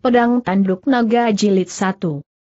Pedang Tanduk Naga Jilid 1.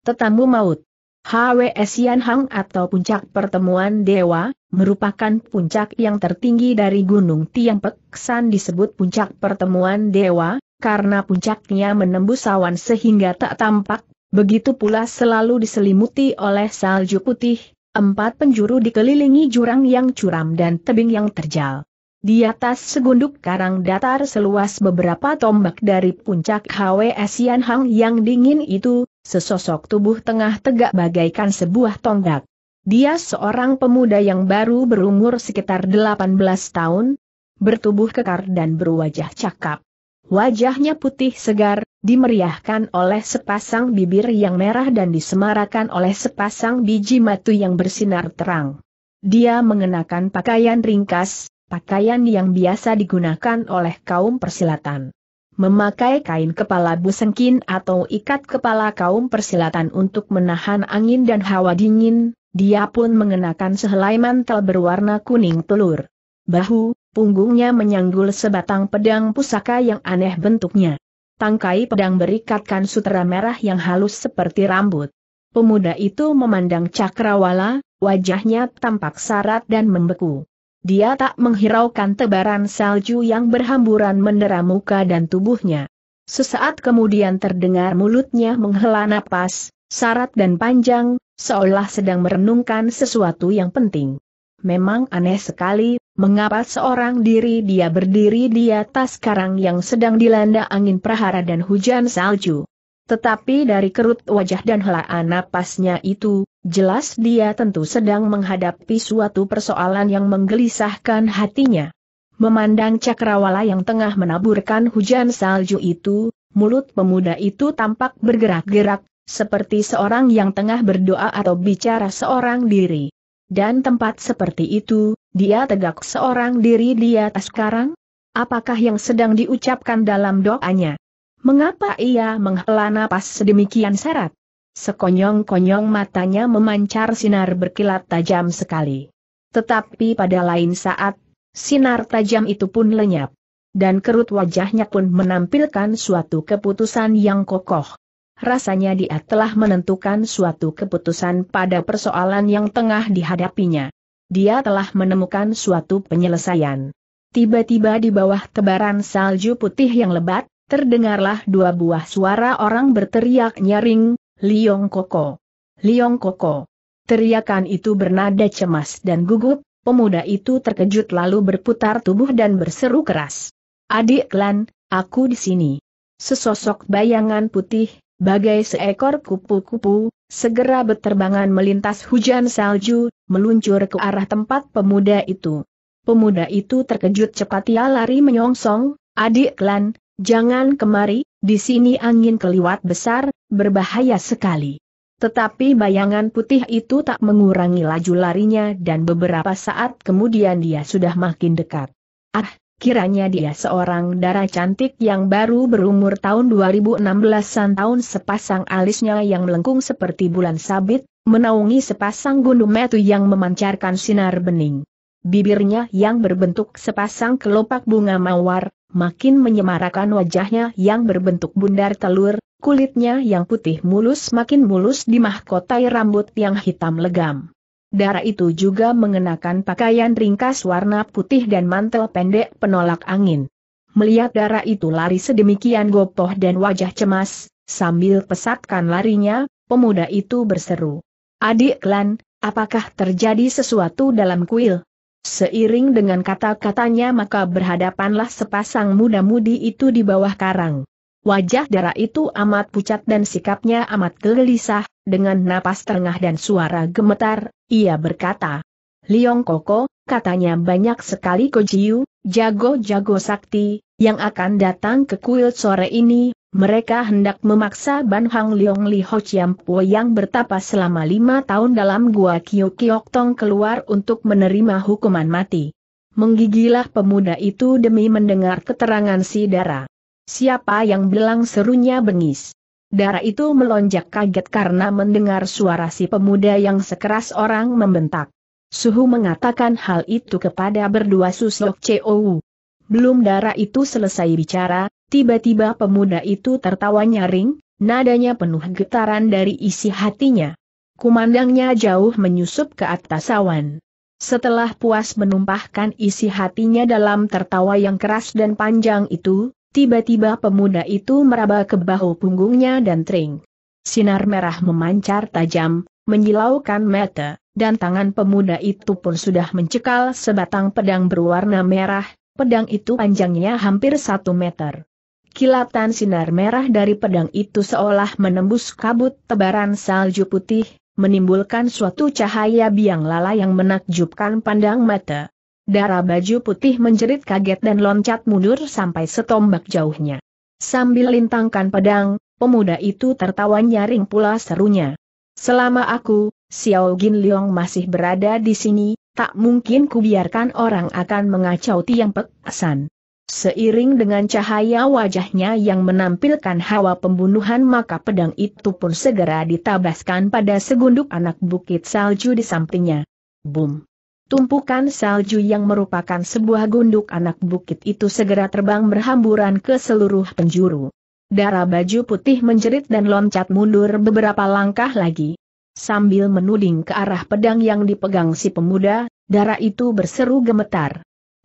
Tetamu Maut. HWS Yan Hang atau Puncak Pertemuan Dewa, merupakan puncak yang tertinggi dari Gunung Tiang Peksan disebut Puncak Pertemuan Dewa, karena puncaknya menembus awan sehingga tak tampak, begitu pula selalu diselimuti oleh salju putih, empat penjuru dikelilingi jurang yang curam dan tebing yang terjal. Di atas segunduk karang datar seluas beberapa tombak dari puncak Hwe Yan Hang yang dingin itu, sesosok tubuh tengah tegak bagaikan sebuah tonggak. Dia seorang pemuda yang baru berumur sekitar 18 tahun, bertubuh kekar dan berwajah cakap. Wajahnya putih segar, dimeriahkan oleh sepasang bibir yang merah dan disemarakan oleh sepasang biji matu yang bersinar terang. Dia mengenakan pakaian ringkas, pakaian yang biasa digunakan oleh kaum persilatan. Memakai kain kepala busengkin atau ikat kepala kaum persilatan untuk menahan angin dan hawa dingin, dia pun mengenakan sehelai mantel berwarna kuning telur. Bahu, punggungnya menyanggul sebatang pedang pusaka yang aneh bentuknya. Tangkai pedang berikatkan sutera merah yang halus seperti rambut. Pemuda itu memandang cakrawala, wajahnya tampak sarat dan membeku. Dia tak menghiraukan tebaran salju yang berhamburan mendera muka dan tubuhnya. Sesaat kemudian terdengar mulutnya menghela napas, sarat dan panjang, seolah sedang merenungkan sesuatu yang penting. Memang aneh sekali, mengapa seorang diri dia berdiri di atas karang yang sedang dilanda angin prahara dan hujan salju. Tetapi dari kerut wajah dan helaan napasnya itu, jelas dia tentu sedang menghadapi suatu persoalan yang menggelisahkan hatinya. Memandang cakrawala yang tengah menaburkan hujan salju itu, mulut pemuda itu tampak bergerak-gerak, seperti seorang yang tengah berdoa atau bicara seorang diri. Dan tempat seperti itu, dia tegak seorang diri di atas karang? Apakah yang sedang diucapkan dalam doanya? Mengapa ia menghela napas sedemikian syarat? Sekonyong-konyong matanya memancar sinar berkilat tajam sekali. Tetapi pada lain saat, sinar tajam itu pun lenyap. Dan kerut wajahnya pun menampilkan suatu keputusan yang kokoh. Rasanya dia telah menentukan suatu keputusan pada persoalan yang tengah dihadapinya. Dia telah menemukan suatu penyelesaian. Tiba-tiba di bawah tebaran salju putih yang lebat, terdengarlah dua buah suara orang berteriak nyaring, Liong Koko. Liong Koko. Teriakan itu bernada cemas dan gugup, pemuda itu terkejut lalu berputar tubuh dan berseru keras. Adik Klan, aku di sini. Sesosok bayangan putih, bagai seekor kupu-kupu, segera berterbangan melintas hujan salju, meluncur ke arah tempat pemuda itu. Pemuda itu terkejut cepat ia lari menyongsong, adik Klan, Jangan kemari, di sini angin keliwat besar, berbahaya sekali. Tetapi bayangan putih itu tak mengurangi laju larinya dan beberapa saat kemudian dia sudah makin dekat. Ah, kiranya dia seorang darah cantik yang baru berumur tahun 2016-an tahun sepasang alisnya yang melengkung seperti bulan sabit, menaungi sepasang gunung metu yang memancarkan sinar bening. Bibirnya yang berbentuk sepasang kelopak bunga mawar, makin menyemarakan wajahnya yang berbentuk bundar telur, kulitnya yang putih mulus makin mulus di dimahkotai rambut yang hitam legam. Darah itu juga mengenakan pakaian ringkas warna putih dan mantel pendek penolak angin. Melihat darah itu lari sedemikian gopoh dan wajah cemas, sambil pesatkan larinya, pemuda itu berseru. Adik Klan, apakah terjadi sesuatu dalam kuil? Seiring dengan kata-katanya maka berhadapanlah sepasang muda-mudi itu di bawah karang. Wajah darah itu amat pucat dan sikapnya amat gelisah, dengan napas tengah dan suara gemetar, ia berkata, Liong Koko, katanya banyak sekali Kojiu, jago-jago sakti, yang akan datang ke kuil sore ini, mereka hendak memaksa Ban Hang Leong Li Ho Chiam Po yang bertapa selama lima tahun dalam gua Kiyo Kiok Tong keluar untuk menerima hukuman mati. Menggigilah pemuda itu demi mendengar keterangan si Dara. Siapa yang bilang serunya bengis? Dara itu melonjak kaget karena mendengar suara si pemuda yang sekeras orang membentak. Suhu mengatakan hal itu kepada berdua susok COU. Belum Dara itu selesai bicara, Tiba-tiba pemuda itu tertawa nyaring, nadanya penuh getaran dari isi hatinya. Kumandangnya jauh menyusup ke atas awan. Setelah puas menumpahkan isi hatinya dalam tertawa yang keras dan panjang itu, tiba-tiba pemuda itu meraba ke bahu punggungnya dan tering. Sinar merah memancar tajam, menyilaukan mata, dan tangan pemuda itu pun sudah mencekal sebatang pedang berwarna merah, pedang itu panjangnya hampir satu meter. Kilatan sinar merah dari pedang itu seolah menembus kabut tebaran salju putih, menimbulkan suatu cahaya biang lala yang menakjubkan pandang mata. Darah baju putih menjerit kaget dan loncat mundur sampai setombak jauhnya. Sambil lintangkan pedang, pemuda itu tertawa nyaring pula serunya. Selama aku, Xiao Gin Leong masih berada di sini, tak mungkin kubiarkan orang akan mengacau tiang pekasan. Seiring dengan cahaya wajahnya yang menampilkan hawa pembunuhan maka pedang itu pun segera ditabaskan pada segunduk anak bukit salju di sampingnya. Boom! Tumpukan salju yang merupakan sebuah gunduk anak bukit itu segera terbang berhamburan ke seluruh penjuru. Darah baju putih menjerit dan loncat mundur beberapa langkah lagi. Sambil menuding ke arah pedang yang dipegang si pemuda, darah itu berseru gemetar.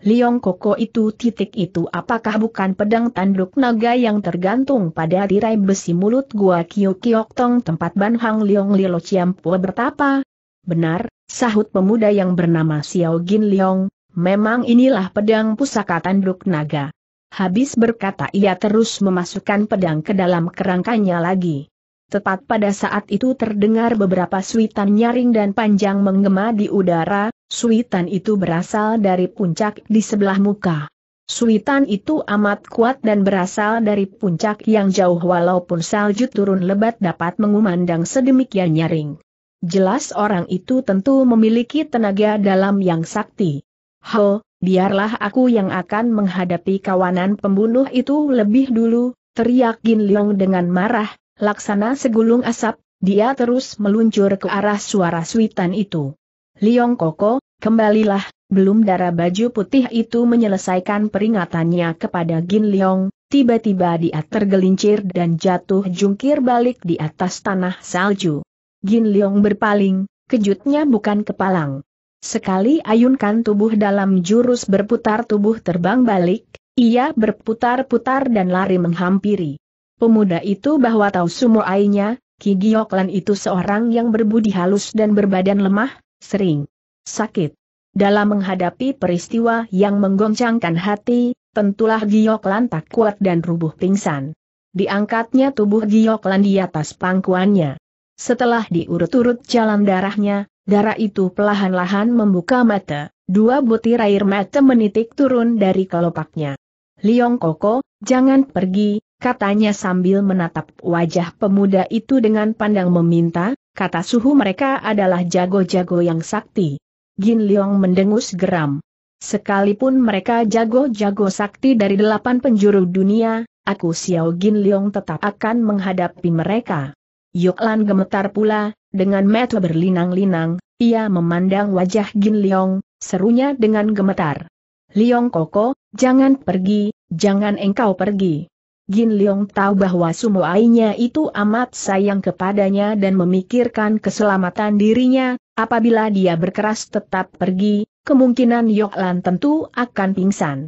Liong Koko itu titik itu apakah bukan pedang tanduk naga yang tergantung pada tirai besi mulut gua Kiyo Kiok Tong tempat Ban Hang Liong Lilo Ciampo bertapa? Benar, sahut pemuda yang bernama Xiao Gin Liong, memang inilah pedang pusaka tanduk naga. Habis berkata ia terus memasukkan pedang ke dalam kerangkanya lagi. Tepat pada saat itu terdengar beberapa suitan nyaring dan panjang menggema di udara, Suitan itu berasal dari puncak di sebelah muka. Suitan itu amat kuat dan berasal dari puncak yang jauh walaupun salju turun lebat dapat mengumandang sedemikian nyaring. Jelas orang itu tentu memiliki tenaga dalam yang sakti. Ho, biarlah aku yang akan menghadapi kawanan pembunuh itu lebih dulu, teriak Gin Leong dengan marah, laksana segulung asap, dia terus meluncur ke arah suara suitan itu. Liong Koko, kembalilah, belum darah baju putih itu menyelesaikan peringatannya kepada Gin Liong, tiba-tiba dia tergelincir dan jatuh jungkir balik di atas tanah salju. Gin Liong berpaling, kejutnya bukan kepalang. Sekali ayunkan tubuh dalam jurus berputar tubuh terbang balik, ia berputar-putar dan lari menghampiri. Pemuda itu bahwa tahu sumo ainya, Ki Gioklan itu seorang yang berbudi halus dan berbadan lemah, sering sakit. Dalam menghadapi peristiwa yang menggoncangkan hati, tentulah Gioklan tak kuat dan rubuh pingsan. Diangkatnya tubuh Gioklan di atas pangkuannya. Setelah diurut-urut jalan darahnya, darah itu perlahan-lahan membuka mata, dua butir air mata menitik turun dari kelopaknya. Liong Koko, jangan pergi, katanya sambil menatap wajah pemuda itu dengan pandang meminta, Kata suhu mereka adalah jago-jago yang sakti. Gin Leong mendengus geram. Sekalipun mereka jago-jago sakti dari delapan penjuru dunia, aku Xiao Gin Leong tetap akan menghadapi mereka. Yuk Lan gemetar pula, dengan mata berlinang-linang, ia memandang wajah Gin Leong, serunya dengan gemetar. Leong Koko, jangan pergi, jangan engkau pergi. Gin Leong tahu bahwa Sumoainya itu amat sayang kepadanya dan memikirkan keselamatan dirinya, apabila dia berkeras tetap pergi, kemungkinan Yoklan tentu akan pingsan.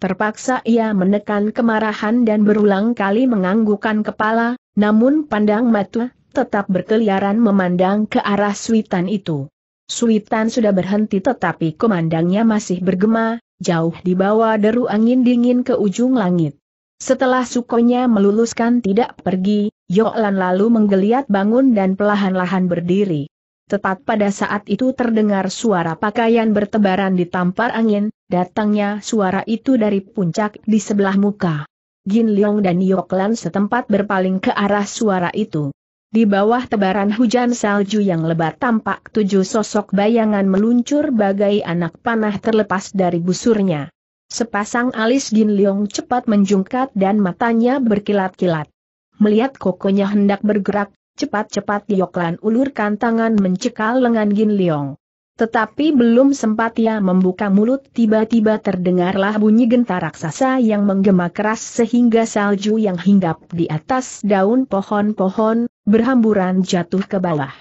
Terpaksa ia menekan kemarahan dan berulang kali menganggukkan kepala, namun pandang mata tetap berkeliaran memandang ke arah suitan itu. Suitan sudah berhenti tetapi komandangnya masih bergema, jauh di bawah deru angin dingin ke ujung langit. Setelah sukonya meluluskan tidak pergi, Yolan lalu menggeliat bangun dan pelahan-lahan berdiri. Tepat pada saat itu terdengar suara pakaian bertebaran ditampar angin, datangnya suara itu dari puncak di sebelah muka. Jin Leong dan Yoklan setempat berpaling ke arah suara itu. Di bawah tebaran hujan salju yang lebat tampak tujuh sosok bayangan meluncur bagai anak panah terlepas dari busurnya. Sepasang alis Gin Leong cepat menjungkat dan matanya berkilat-kilat. Melihat kokonya hendak bergerak, cepat-cepat Yoklan ulurkan tangan mencekal lengan Gin Leong. Tetapi belum sempat ia membuka mulut tiba-tiba terdengarlah bunyi genta raksasa yang menggema keras sehingga salju yang hinggap di atas daun pohon-pohon, berhamburan jatuh ke bawah.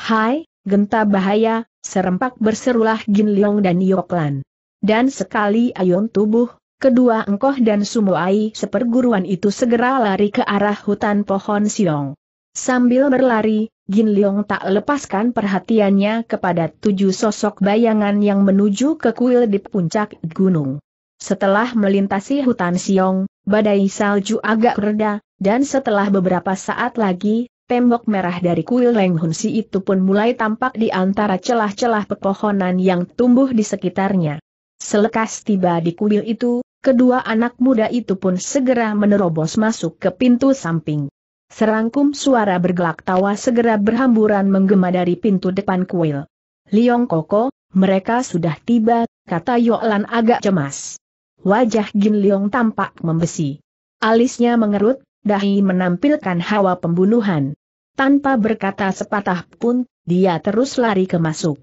Hai, genta bahaya, serempak berserulah Gin Leong dan Yoklan dan sekali ayun tubuh, kedua engkoh dan sumoai seperguruan itu segera lari ke arah hutan pohon siong. Sambil berlari, Gin Leong tak lepaskan perhatiannya kepada tujuh sosok bayangan yang menuju ke kuil di puncak gunung. Setelah melintasi hutan siong, badai salju agak reda, dan setelah beberapa saat lagi, tembok merah dari kuil Leng Hunsi itu pun mulai tampak di antara celah-celah pepohonan yang tumbuh di sekitarnya. Selekas tiba di kuil itu, kedua anak muda itu pun segera menerobos masuk ke pintu samping. Serangkum suara bergelak tawa segera berhamburan menggema dari pintu depan kuil. Liong Koko, mereka sudah tiba, kata Yolan agak cemas. Wajah Gin Liong tampak membesi. Alisnya mengerut, dahi menampilkan hawa pembunuhan. Tanpa berkata sepatah pun, dia terus lari ke masuk.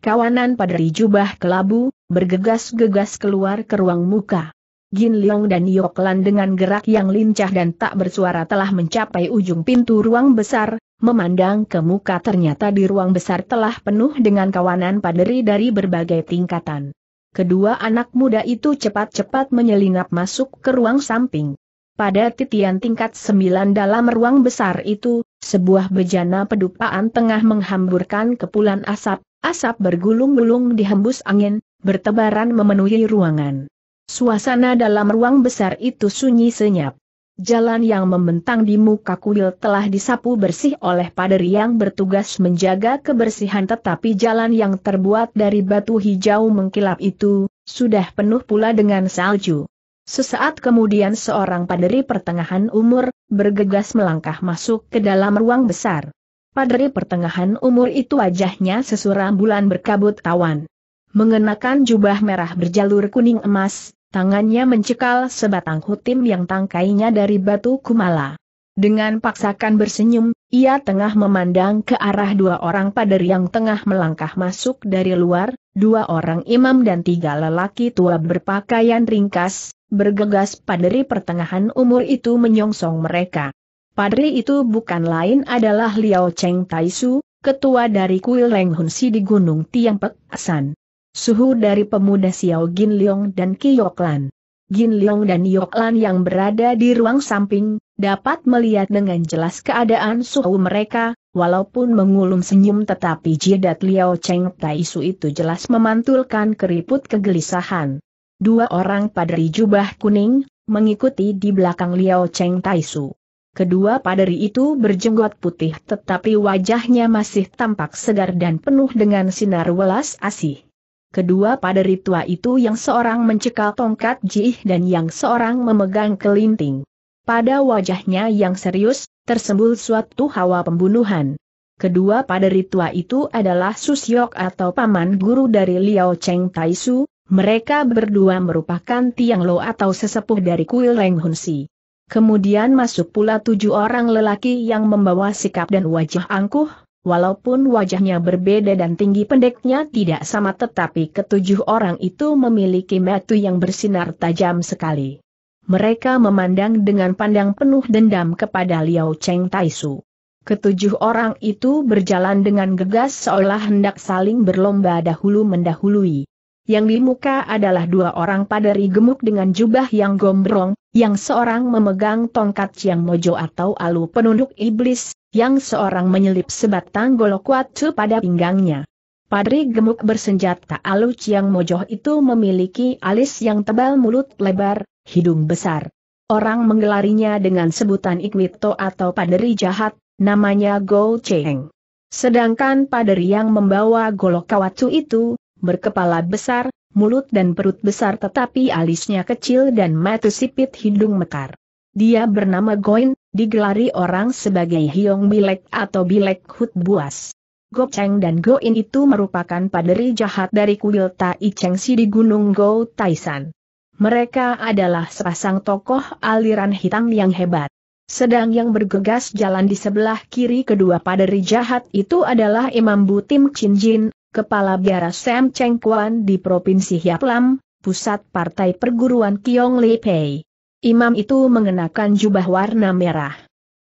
Kawanan pada jubah kelabu, bergegas-gegas keluar ke ruang muka. Gin Leong dan Yoklan dengan gerak yang lincah dan tak bersuara telah mencapai ujung pintu ruang besar, memandang ke muka ternyata di ruang besar telah penuh dengan kawanan paderi dari berbagai tingkatan. Kedua anak muda itu cepat-cepat menyelinap masuk ke ruang samping. Pada titian tingkat sembilan dalam ruang besar itu, sebuah bejana pedupaan tengah menghamburkan kepulan asap, asap bergulung-gulung dihembus angin, bertebaran memenuhi ruangan. Suasana dalam ruang besar itu sunyi senyap. Jalan yang membentang di muka kuil telah disapu bersih oleh paderi yang bertugas menjaga kebersihan tetapi jalan yang terbuat dari batu hijau mengkilap itu, sudah penuh pula dengan salju. Sesaat kemudian seorang paderi pertengahan umur, bergegas melangkah masuk ke dalam ruang besar. Paderi pertengahan umur itu wajahnya sesuram bulan berkabut tawan mengenakan jubah merah berjalur kuning emas, tangannya mencekal sebatang hutim yang tangkainya dari batu kumala. Dengan paksakan bersenyum, ia tengah memandang ke arah dua orang pader yang tengah melangkah masuk dari luar, dua orang imam dan tiga lelaki tua berpakaian ringkas, bergegas paderi pertengahan umur itu menyongsong mereka. Padri itu bukan lain adalah Liao Cheng Taisu, ketua dari kuil Leng di Gunung Tiangpek Asan suhu dari pemuda Xiao Gin Leong dan Lan. Gin Leong dan Yoklan yang berada di ruang samping, dapat melihat dengan jelas keadaan suhu mereka, walaupun mengulum senyum tetapi jidat Liao Cheng Su itu jelas memantulkan keriput kegelisahan. Dua orang padri jubah kuning, mengikuti di belakang Liao Cheng Su. Kedua paderi itu berjenggot putih tetapi wajahnya masih tampak segar dan penuh dengan sinar welas asih. Kedua pada ritua itu yang seorang mencekal tongkat jih dan yang seorang memegang kelinting. Pada wajahnya yang serius, tersembul suatu hawa pembunuhan. Kedua pada ritua itu adalah Susyok atau paman guru dari Liao Cheng Taisu, mereka berdua merupakan Tiang Lo atau sesepuh dari kuil Leng Si. Kemudian masuk pula tujuh orang lelaki yang membawa sikap dan wajah angkuh, Walaupun wajahnya berbeda dan tinggi pendeknya tidak sama tetapi ketujuh orang itu memiliki metu yang bersinar tajam sekali. Mereka memandang dengan pandang penuh dendam kepada Liao Cheng Taisu. Ketujuh orang itu berjalan dengan gegas seolah hendak saling berlomba dahulu mendahului yang di muka adalah dua orang padari gemuk dengan jubah yang gombrong, yang seorang memegang tongkat yang Mojo atau alu penunduk iblis, yang seorang menyelip sebatang golok watu pada pinggangnya. Padri gemuk bersenjata alu Ciang Mojo itu memiliki alis yang tebal mulut lebar, hidung besar. Orang menggelarinya dengan sebutan Ikwito atau padri jahat, namanya Go Cheng. Sedangkan padri yang membawa golok kawatu itu, berkepala besar, mulut dan perut besar tetapi alisnya kecil dan mata sipit hidung mekar. Dia bernama Goin, digelari orang sebagai Hiong Bilek atau Bilek Hut Buas. Cheng dan Goin itu merupakan paderi jahat dari kuil Tai Cheng Si di Gunung Go Taisan. Mereka adalah sepasang tokoh aliran hitam yang hebat. Sedang yang bergegas jalan di sebelah kiri kedua paderi jahat itu adalah Imam Butim Chin Jin, Kepala Biara Sam Cheng Kuan di Provinsi Hiaplam, pusat Partai Perguruan Kiong Li Pei. Imam itu mengenakan jubah warna merah.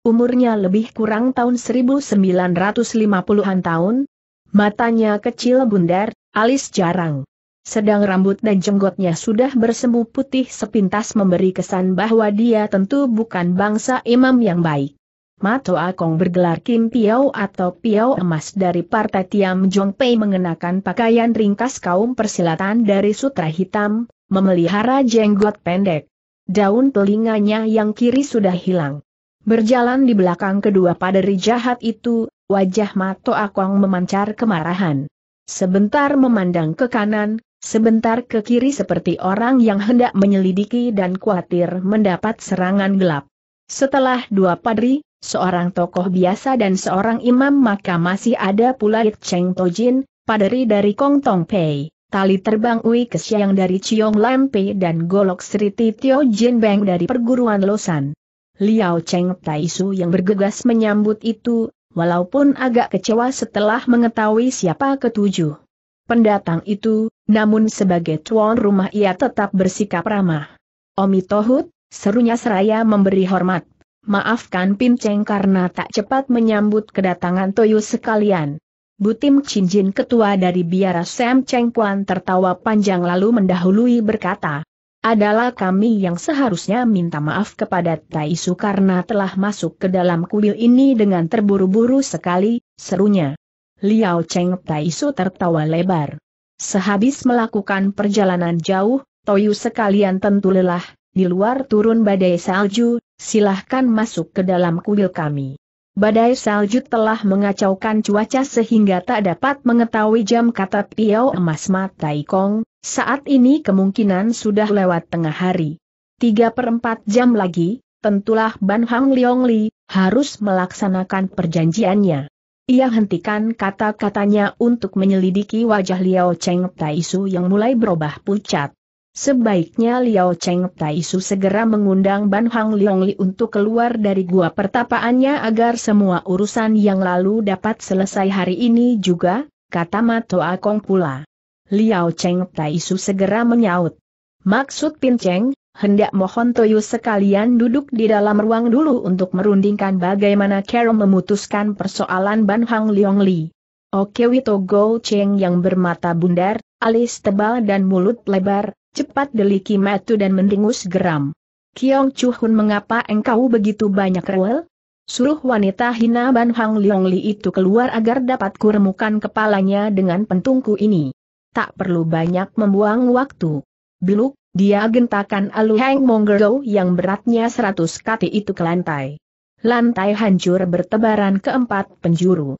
Umurnya lebih kurang tahun 1950-an tahun. Matanya kecil bundar, alis jarang. Sedang rambut dan jenggotnya sudah bersemu putih sepintas memberi kesan bahwa dia tentu bukan bangsa imam yang baik. Mato Akong bergelar Kim Piao atau Piao Emas dari Partai Tiam Jong Pei mengenakan pakaian ringkas kaum persilatan dari sutra hitam, memelihara jenggot pendek. Daun telinganya yang kiri sudah hilang. Berjalan di belakang kedua paderi jahat itu, wajah Mato Akong memancar kemarahan. Sebentar memandang ke kanan, sebentar ke kiri seperti orang yang hendak menyelidiki dan khawatir mendapat serangan gelap. Setelah dua padri, seorang tokoh biasa dan seorang imam maka masih ada pula It Cheng Tojin, paderi dari Kong Tong Pei, tali terbang Ui Kesiang dari Chiong Lam Pei dan Golok Sri Tio Jin Beng dari perguruan Losan. Liao Cheng Tai Su yang bergegas menyambut itu, walaupun agak kecewa setelah mengetahui siapa ketujuh. Pendatang itu, namun sebagai tuan rumah ia tetap bersikap ramah. Omi Tohut, serunya seraya memberi hormat Maafkan Cheng karena tak cepat menyambut kedatangan Toyo sekalian. Butim Cinjin ketua dari biara Sam Cheng Kuan tertawa panjang lalu mendahului berkata, adalah kami yang seharusnya minta maaf kepada Taisu karena telah masuk ke dalam kuil ini dengan terburu-buru sekali, serunya. Liao Cheng Taisu tertawa lebar. Sehabis melakukan perjalanan jauh, Toyu sekalian tentu lelah, di luar turun badai salju, silahkan masuk ke dalam kuil kami. Badai salju telah mengacaukan cuaca sehingga tak dapat mengetahui jam kata Piao Emas Matai Kong, saat ini kemungkinan sudah lewat tengah hari. Tiga per jam lagi, tentulah Ban Hang Leong Li, harus melaksanakan perjanjiannya. Ia hentikan kata-katanya untuk menyelidiki wajah Liao Cheng Taisu yang mulai berubah pucat. Sebaiknya Liao Cheng Taisu segera mengundang Ban Hang Li untuk keluar dari gua pertapaannya agar semua urusan yang lalu dapat selesai hari ini juga, kata Mato Akong pula. Liao Cheng Taisu segera menyaut. Maksud Pin Cheng, hendak mohon Toyo sekalian duduk di dalam ruang dulu untuk merundingkan bagaimana Carol memutuskan persoalan Ban Hang Leong Li. Oke Wito Go Cheng yang bermata bundar, alis tebal dan mulut lebar, Cepat deliki Matu dan mendingus geram. Kiong Chuhun mengapa engkau begitu banyak rewel? Suruh wanita hina Ban Hang Leong Li itu keluar agar dapat kuremukan kepalanya dengan pentungku ini. Tak perlu banyak membuang waktu. Biluk, dia gentakan alu Heng Monggero yang beratnya seratus kati itu ke lantai. Lantai hancur bertebaran keempat penjuru.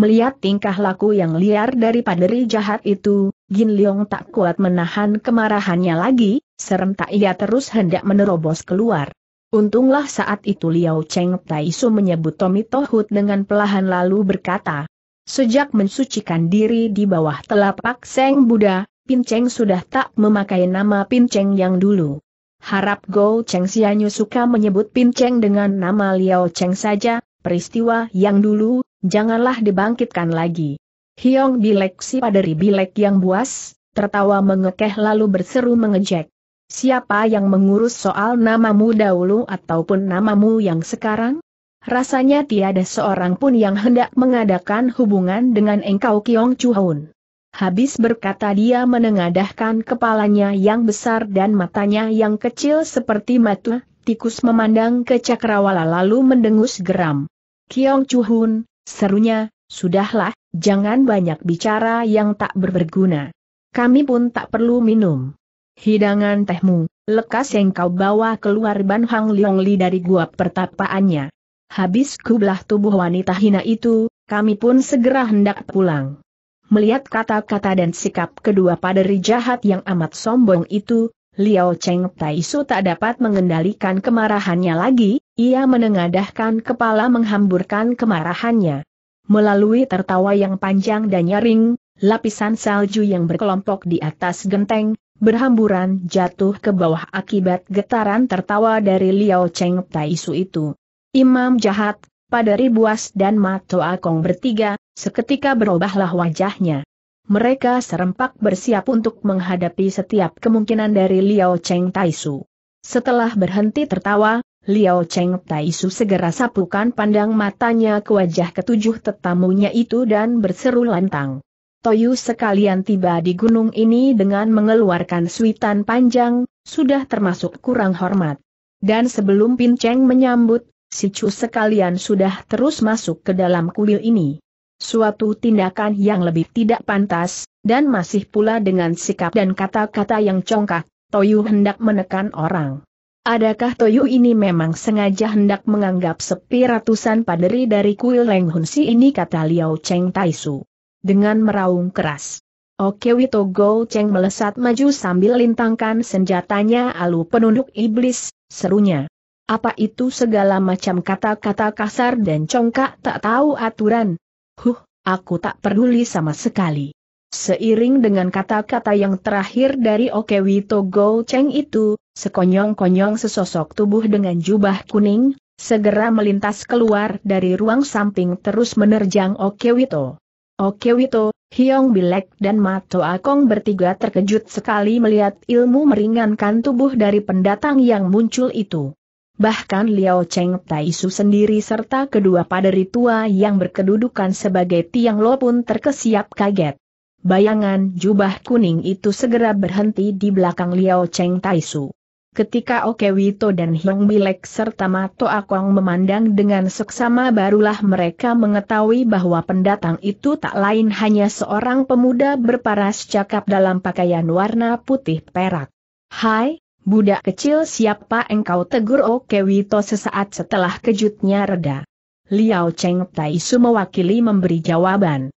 Melihat tingkah laku yang liar dari paderi jahat itu, Gin Leong tak kuat menahan kemarahannya lagi, serentak ia terus hendak menerobos keluar. Untunglah saat itu Liao Cheng Taisu menyebut Tommy Tohut dengan pelahan lalu berkata, Sejak mensucikan diri di bawah telapak Seng Buddha, Pin Cheng sudah tak memakai nama Pin Cheng yang dulu. Harap Go Cheng Sianyu suka menyebut Pin Cheng dengan nama Liao Cheng saja, peristiwa yang dulu, janganlah dibangkitkan lagi. Hiong Bilek si paderi Bilek yang buas, tertawa mengekeh lalu berseru mengejek. Siapa yang mengurus soal namamu dahulu ataupun namamu yang sekarang? Rasanya tiada seorang pun yang hendak mengadakan hubungan dengan engkau Kiong Chuhun. Habis berkata dia menengadahkan kepalanya yang besar dan matanya yang kecil seperti mata, tikus memandang ke cakrawala lalu mendengus geram. Kiong Chuhun, serunya, Sudahlah, jangan banyak bicara yang tak berguna. Kami pun tak perlu minum. Hidangan tehmu, lekas yang kau bawa keluar Ban Hang Liongli dari gua pertapaannya. Habis kublah tubuh wanita hina itu, kami pun segera hendak pulang. Melihat kata-kata dan sikap kedua paderi jahat yang amat sombong itu, Liao Cheng Taisu tak dapat mengendalikan kemarahannya lagi, ia menengadahkan kepala menghamburkan kemarahannya. Melalui tertawa yang panjang dan nyaring, lapisan salju yang berkelompok di atas genteng, berhamburan jatuh ke bawah akibat getaran tertawa dari Liao Cheng Taisu itu. Imam jahat, pada ribuas dan Mato Akong bertiga, seketika berubahlah wajahnya. Mereka serempak bersiap untuk menghadapi setiap kemungkinan dari Liao Cheng Taisu. Setelah berhenti tertawa, Liao Cheng Taisu segera sapukan pandang matanya ke wajah ketujuh tetamunya itu dan berseru lantang. Toyu sekalian tiba di gunung ini dengan mengeluarkan suitan panjang, sudah termasuk kurang hormat. Dan sebelum Pin Cheng menyambut, si Chu sekalian sudah terus masuk ke dalam kuil ini. Suatu tindakan yang lebih tidak pantas, dan masih pula dengan sikap dan kata-kata yang congkak, Toyu hendak menekan orang. Adakah Toyu ini memang sengaja hendak menganggap sepi ratusan paderi dari kuil Leng Si ini kata Liao Cheng Taisu. Dengan meraung keras. Oke Wito Go Cheng melesat maju sambil lintangkan senjatanya alu penunduk iblis, serunya. Apa itu segala macam kata-kata kasar dan congkak tak tahu aturan? Huh, aku tak peduli sama sekali. Seiring dengan kata-kata yang terakhir dari Okewi Go Cheng itu, sekonyong-konyong sesosok tubuh dengan jubah kuning, segera melintas keluar dari ruang samping terus menerjang Okewito. Okewito, Hiong Bilek dan Mato Akong bertiga terkejut sekali melihat ilmu meringankan tubuh dari pendatang yang muncul itu. Bahkan Liao Cheng Taisu sendiri serta kedua paderi tua yang berkedudukan sebagai Tiang Lo pun terkesiap kaget. Bayangan jubah kuning itu segera berhenti di belakang Liao Cheng Taisu. Ketika Wito dan Hyong Bilek serta Mato Akwang memandang dengan seksama barulah mereka mengetahui bahwa pendatang itu tak lain hanya seorang pemuda berparas cakap dalam pakaian warna putih perak. Hai, budak kecil siapa engkau tegur Oke Wito sesaat setelah kejutnya reda. Liao Cheng Taisu mewakili memberi jawaban.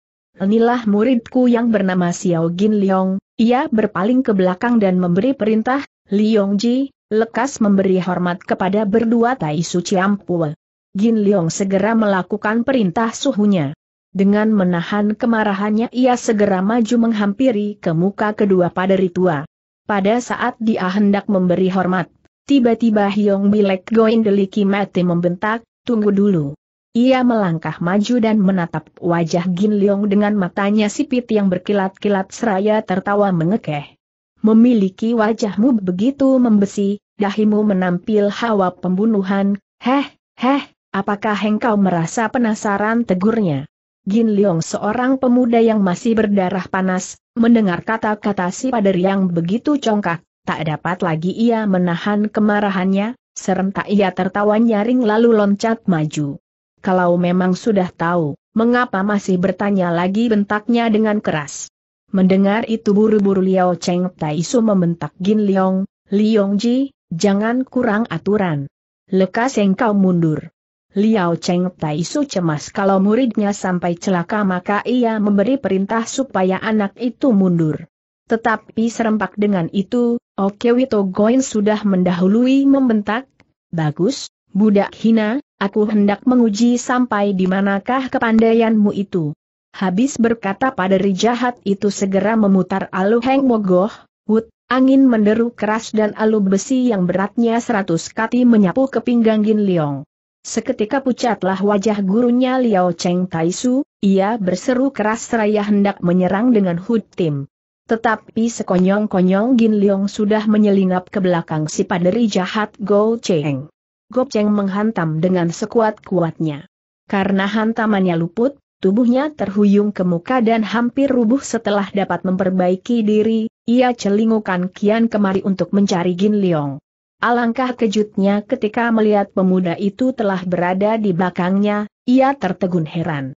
Inilah muridku yang bernama Xiao Gin Liong, ia berpaling ke belakang dan memberi perintah, Liong Ji, lekas memberi hormat kepada berdua Tai Su Pue. Gin Liong segera melakukan perintah suhunya. Dengan menahan kemarahannya ia segera maju menghampiri ke muka kedua paderi tua. Pada saat dia hendak memberi hormat, tiba-tiba Hyong Bilek Goin Deliki membentak, tunggu dulu. Ia melangkah maju dan menatap wajah Gin Leong dengan matanya sipit yang berkilat-kilat seraya tertawa mengekeh. Memiliki wajahmu begitu membesi, dahimu menampil hawa pembunuhan, heh, heh, apakah engkau merasa penasaran tegurnya? Gin Leong seorang pemuda yang masih berdarah panas, mendengar kata-kata si pader yang begitu congkak, tak dapat lagi ia menahan kemarahannya, serentak ia tertawa nyaring lalu loncat maju kalau memang sudah tahu, mengapa masih bertanya lagi bentaknya dengan keras. Mendengar itu buru-buru Liao Cheng Tai Su membentak Gin Liong, Liong Ji, jangan kurang aturan. Lekas engkau mundur. Liao Cheng Tai Su cemas kalau muridnya sampai celaka maka ia memberi perintah supaya anak itu mundur. Tetapi serempak dengan itu, Oke Wito Goin sudah mendahului membentak, Bagus, Budak hina, aku hendak menguji sampai di manakah kepandaianmu itu. Habis berkata pada jahat itu segera memutar alu heng mogoh, wut, angin menderu keras dan alu besi yang beratnya seratus kati menyapu ke pinggang Gin Liong. Seketika pucatlah wajah gurunya Liao Cheng Taisu, ia berseru keras seraya hendak menyerang dengan Hud Tim. Tetapi sekonyong-konyong Gin Liong sudah menyelinap ke belakang si paderi jahat Go Cheng. Cheng menghantam dengan sekuat-kuatnya. Karena hantamannya luput, tubuhnya terhuyung ke muka dan hampir rubuh setelah dapat memperbaiki diri, ia celingukan kian kemari untuk mencari Gin Leong. Alangkah kejutnya ketika melihat pemuda itu telah berada di belakangnya, ia tertegun heran.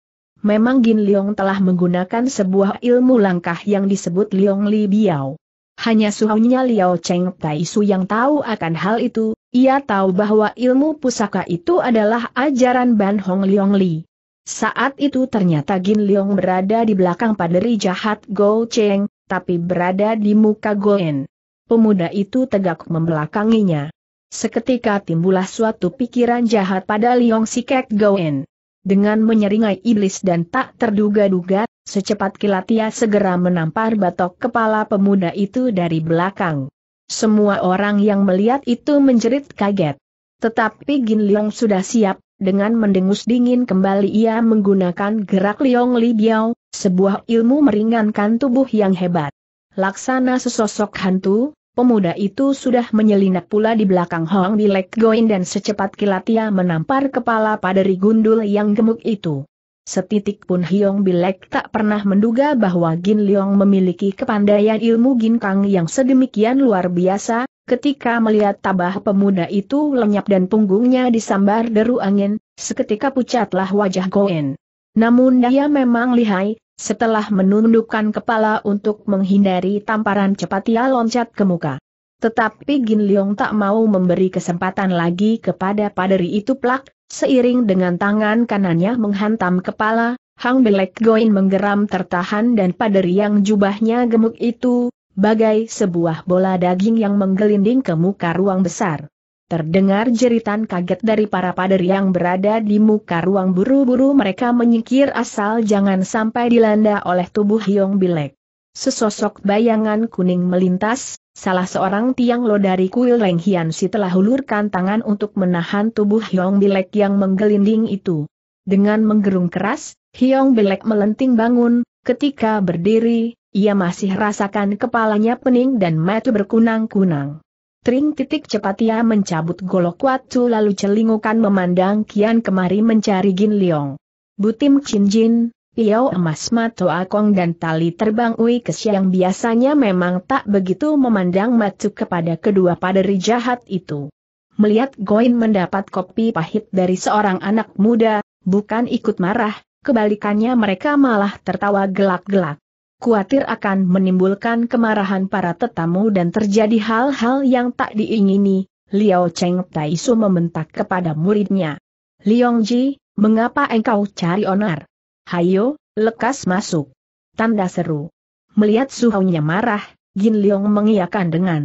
Memang Gin Leong telah menggunakan sebuah ilmu langkah yang disebut Liong Li Biao. Hanya suhunya Liao Cheng Tai Su yang tahu akan hal itu, ia tahu bahwa ilmu pusaka itu adalah ajaran Ban Hong Leong Li. Saat itu ternyata Gin Leong berada di belakang paderi jahat Go Cheng, tapi berada di muka En. Pemuda itu tegak membelakanginya. Seketika timbullah suatu pikiran jahat pada Leong Sikek En. Dengan menyeringai iblis dan tak terduga-duga, secepat kilat ia segera menampar batok kepala pemuda itu dari belakang. Semua orang yang melihat itu menjerit kaget. Tetapi Gin Liong sudah siap, dengan mendengus dingin kembali ia menggunakan gerak Liong Li Biao, sebuah ilmu meringankan tubuh yang hebat. Laksana sesosok hantu, pemuda itu sudah menyelinap pula di belakang Hong Bilek Goin dan secepat kilat ia menampar kepala pada rigundul yang gemuk itu. Setitik pun Hiong Bilek tak pernah menduga bahwa Gin Leong memiliki kepandaian ilmu ginkang yang sedemikian luar biasa, ketika melihat tabah pemuda itu lenyap dan punggungnya disambar deru angin, seketika pucatlah wajah Goen. Namun dia memang lihai, setelah menundukkan kepala untuk menghindari tamparan cepat ia loncat ke muka. Tetapi Gin Leong tak mau memberi kesempatan lagi kepada paderi itu plak, Seiring dengan tangan kanannya menghantam kepala, Hang Belek Goin menggeram tertahan dan pada riang jubahnya gemuk itu, bagai sebuah bola daging yang menggelinding ke muka ruang besar. Terdengar jeritan kaget dari para pader yang berada di muka ruang buru-buru mereka menyingkir asal jangan sampai dilanda oleh tubuh Hyong Bilek. Sesosok bayangan kuning melintas, salah seorang tiang lo dari kuil Leng Hian Si telah hulurkan tangan untuk menahan tubuh Hyong Bilek yang menggelinding itu. Dengan menggerung keras, Hyong Bilek melenting bangun, ketika berdiri, ia masih rasakan kepalanya pening dan mata berkunang-kunang. Tring titik cepat ia mencabut golok watu lalu celingukan memandang kian kemari mencari Gin Leong. Butim Chin Jin, piau emas Mato Akong dan tali terbang Ui kesiang yang biasanya memang tak begitu memandang matu kepada kedua paderi jahat itu. Melihat Goin mendapat kopi pahit dari seorang anak muda, bukan ikut marah, kebalikannya mereka malah tertawa gelak-gelak. Kuatir akan menimbulkan kemarahan para tetamu dan terjadi hal-hal yang tak diingini, Liao Cheng Taisu membentak kepada muridnya. Liong Ji, mengapa engkau cari onar? Hayo, lekas masuk. Tanda seru. Melihat suhunya marah, Jin Leong mengiyakan dengan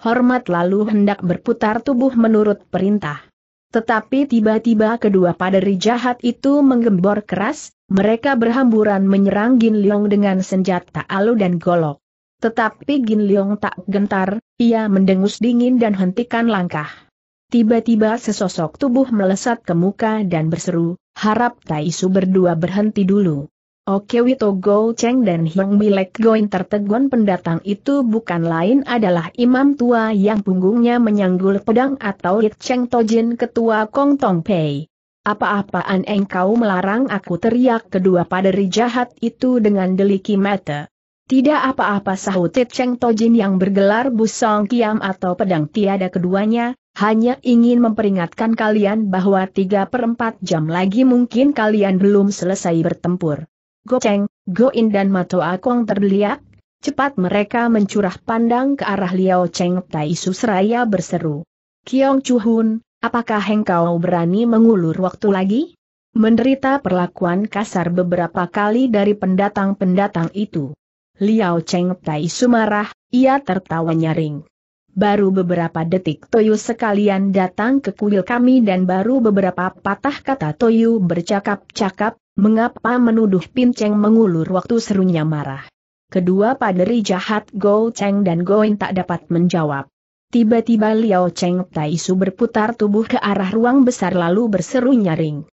hormat lalu hendak berputar tubuh menurut perintah. Tetapi tiba-tiba kedua paderi jahat itu menggembor keras, mereka berhamburan menyerang Gin Leong dengan senjata alu dan golok. Tetapi Gin Leong tak gentar, ia mendengus dingin dan hentikan langkah. Tiba-tiba sesosok tubuh melesat ke muka dan berseru, harap Taisu berdua berhenti dulu. Oke Wito Go Cheng dan Hyung Bilek Goin tertegun pendatang itu bukan lain adalah imam tua yang punggungnya menyanggul pedang atau Yit Cheng Tojin ketua Kong Tong Pei. Apa-apaan engkau melarang aku teriak kedua paderi jahat itu dengan deliki mata. Tidak apa-apa sahut Yit Cheng Tojin yang bergelar busong kiam atau pedang tiada keduanya, hanya ingin memperingatkan kalian bahwa tiga per 4 jam lagi mungkin kalian belum selesai bertempur. Cheng, Goceng, In dan Mato Akong terbeliak. cepat mereka mencurah pandang ke arah Liao Cheng Tai Susraya berseru. Kiong Chuhun, apakah engkau berani mengulur waktu lagi? Menderita perlakuan kasar beberapa kali dari pendatang-pendatang itu. Liao Cheng Tai marah, ia tertawa nyaring. Baru beberapa detik Toyu sekalian datang ke kuil kami dan baru beberapa patah kata Toyu bercakap-cakap, mengapa menuduh Pinceng mengulur waktu serunya marah. Kedua paderi jahat Go Cheng dan Goin tak dapat menjawab. Tiba-tiba Liao Cheng Taisu berputar tubuh ke arah ruang besar lalu berseru nyaring.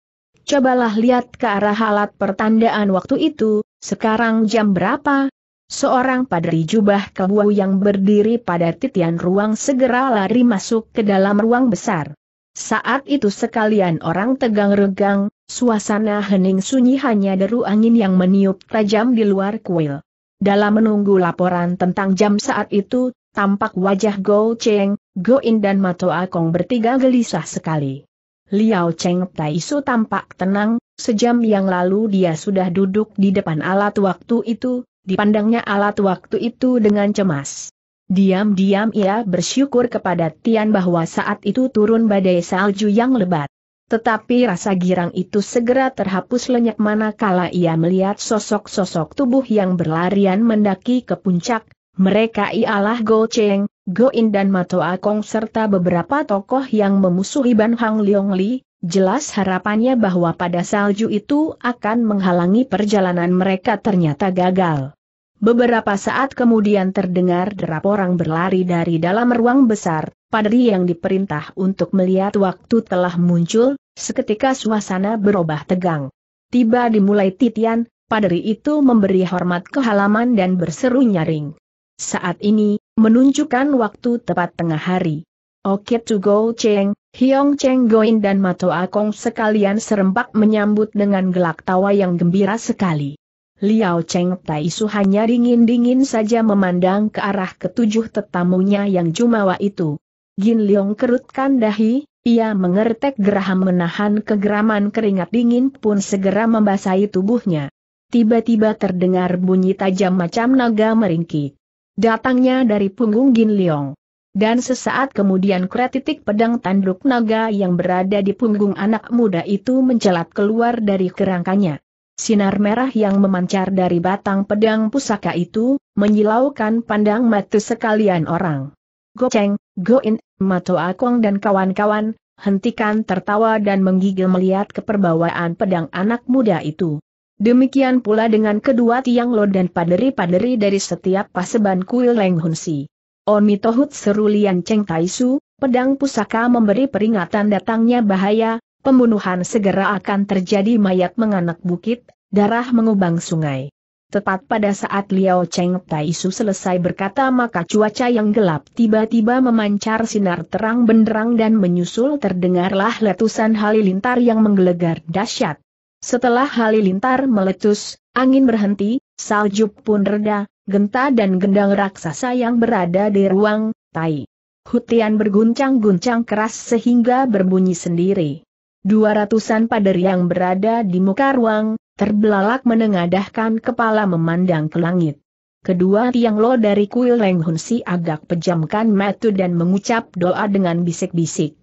Cobalah lihat ke arah alat pertandaan waktu itu, sekarang jam berapa, Seorang padri jubah kebu yang berdiri pada titian ruang segera lari masuk ke dalam ruang besar. Saat itu sekalian orang tegang regang, suasana hening sunyi hanya deru angin yang meniup tajam di luar kuil. Dalam menunggu laporan tentang jam saat itu, tampak wajah Go Cheng, Go In dan Mato Akong bertiga gelisah sekali. Liao Cheng Taisu tampak tenang, sejam yang lalu dia sudah duduk di depan alat waktu itu, dipandangnya alat waktu itu dengan cemas. Diam-diam ia bersyukur kepada Tian bahwa saat itu turun badai salju yang lebat. Tetapi rasa girang itu segera terhapus lenyap manakala ia melihat sosok-sosok tubuh yang berlarian mendaki ke puncak, mereka ialah Go Cheng, Go In dan Matoa Kong serta beberapa tokoh yang memusuhi Ban Hang Leong Li, Jelas harapannya bahwa pada salju itu akan menghalangi perjalanan mereka ternyata gagal. Beberapa saat kemudian terdengar derap orang berlari dari dalam ruang besar, padri yang diperintah untuk melihat waktu telah muncul, seketika suasana berubah tegang. Tiba dimulai titian, padri itu memberi hormat ke halaman dan berseru nyaring. Saat ini, menunjukkan waktu tepat tengah hari. Oke go Cheng, Hiong Cheng Goin dan Mato Akong sekalian serempak menyambut dengan gelak tawa yang gembira sekali. Liao Cheng Taisu hanya dingin-dingin saja memandang ke arah ketujuh tetamunya yang jumawa itu. Gin Leong kerutkan dahi, ia mengertek geraham menahan kegeraman keringat dingin pun segera membasahi tubuhnya. Tiba-tiba terdengar bunyi tajam macam naga meringki. Datangnya dari punggung Gin Leong. Dan sesaat kemudian kretitik pedang tanduk naga yang berada di punggung anak muda itu mencelat keluar dari kerangkanya. Sinar merah yang memancar dari batang pedang pusaka itu, menyilaukan pandang mata sekalian orang. Go Cheng, Go In, Mato Akong dan kawan-kawan, hentikan tertawa dan menggigil melihat keperbawaan pedang anak muda itu. Demikian pula dengan kedua tiang lo dan paderi-paderi dari setiap paseban kuil Leng Si. Oni Tohut seru Lian Cheng Taisu, pedang pusaka memberi peringatan datangnya bahaya, pembunuhan segera akan terjadi mayat menganak bukit, darah mengubang sungai. Tepat pada saat Liao Cheng Taisu selesai berkata maka cuaca yang gelap tiba-tiba memancar sinar terang benderang dan menyusul terdengarlah letusan halilintar yang menggelegar dahsyat. Setelah halilintar meletus, angin berhenti, salju pun reda, genta dan gendang raksasa yang berada di ruang, tai. Hutian berguncang-guncang keras sehingga berbunyi sendiri. Dua ratusan pader yang berada di muka ruang, terbelalak menengadahkan kepala memandang ke langit. Kedua tiang lo dari kuil Leng Hun Si agak pejamkan mata dan mengucap doa dengan bisik-bisik.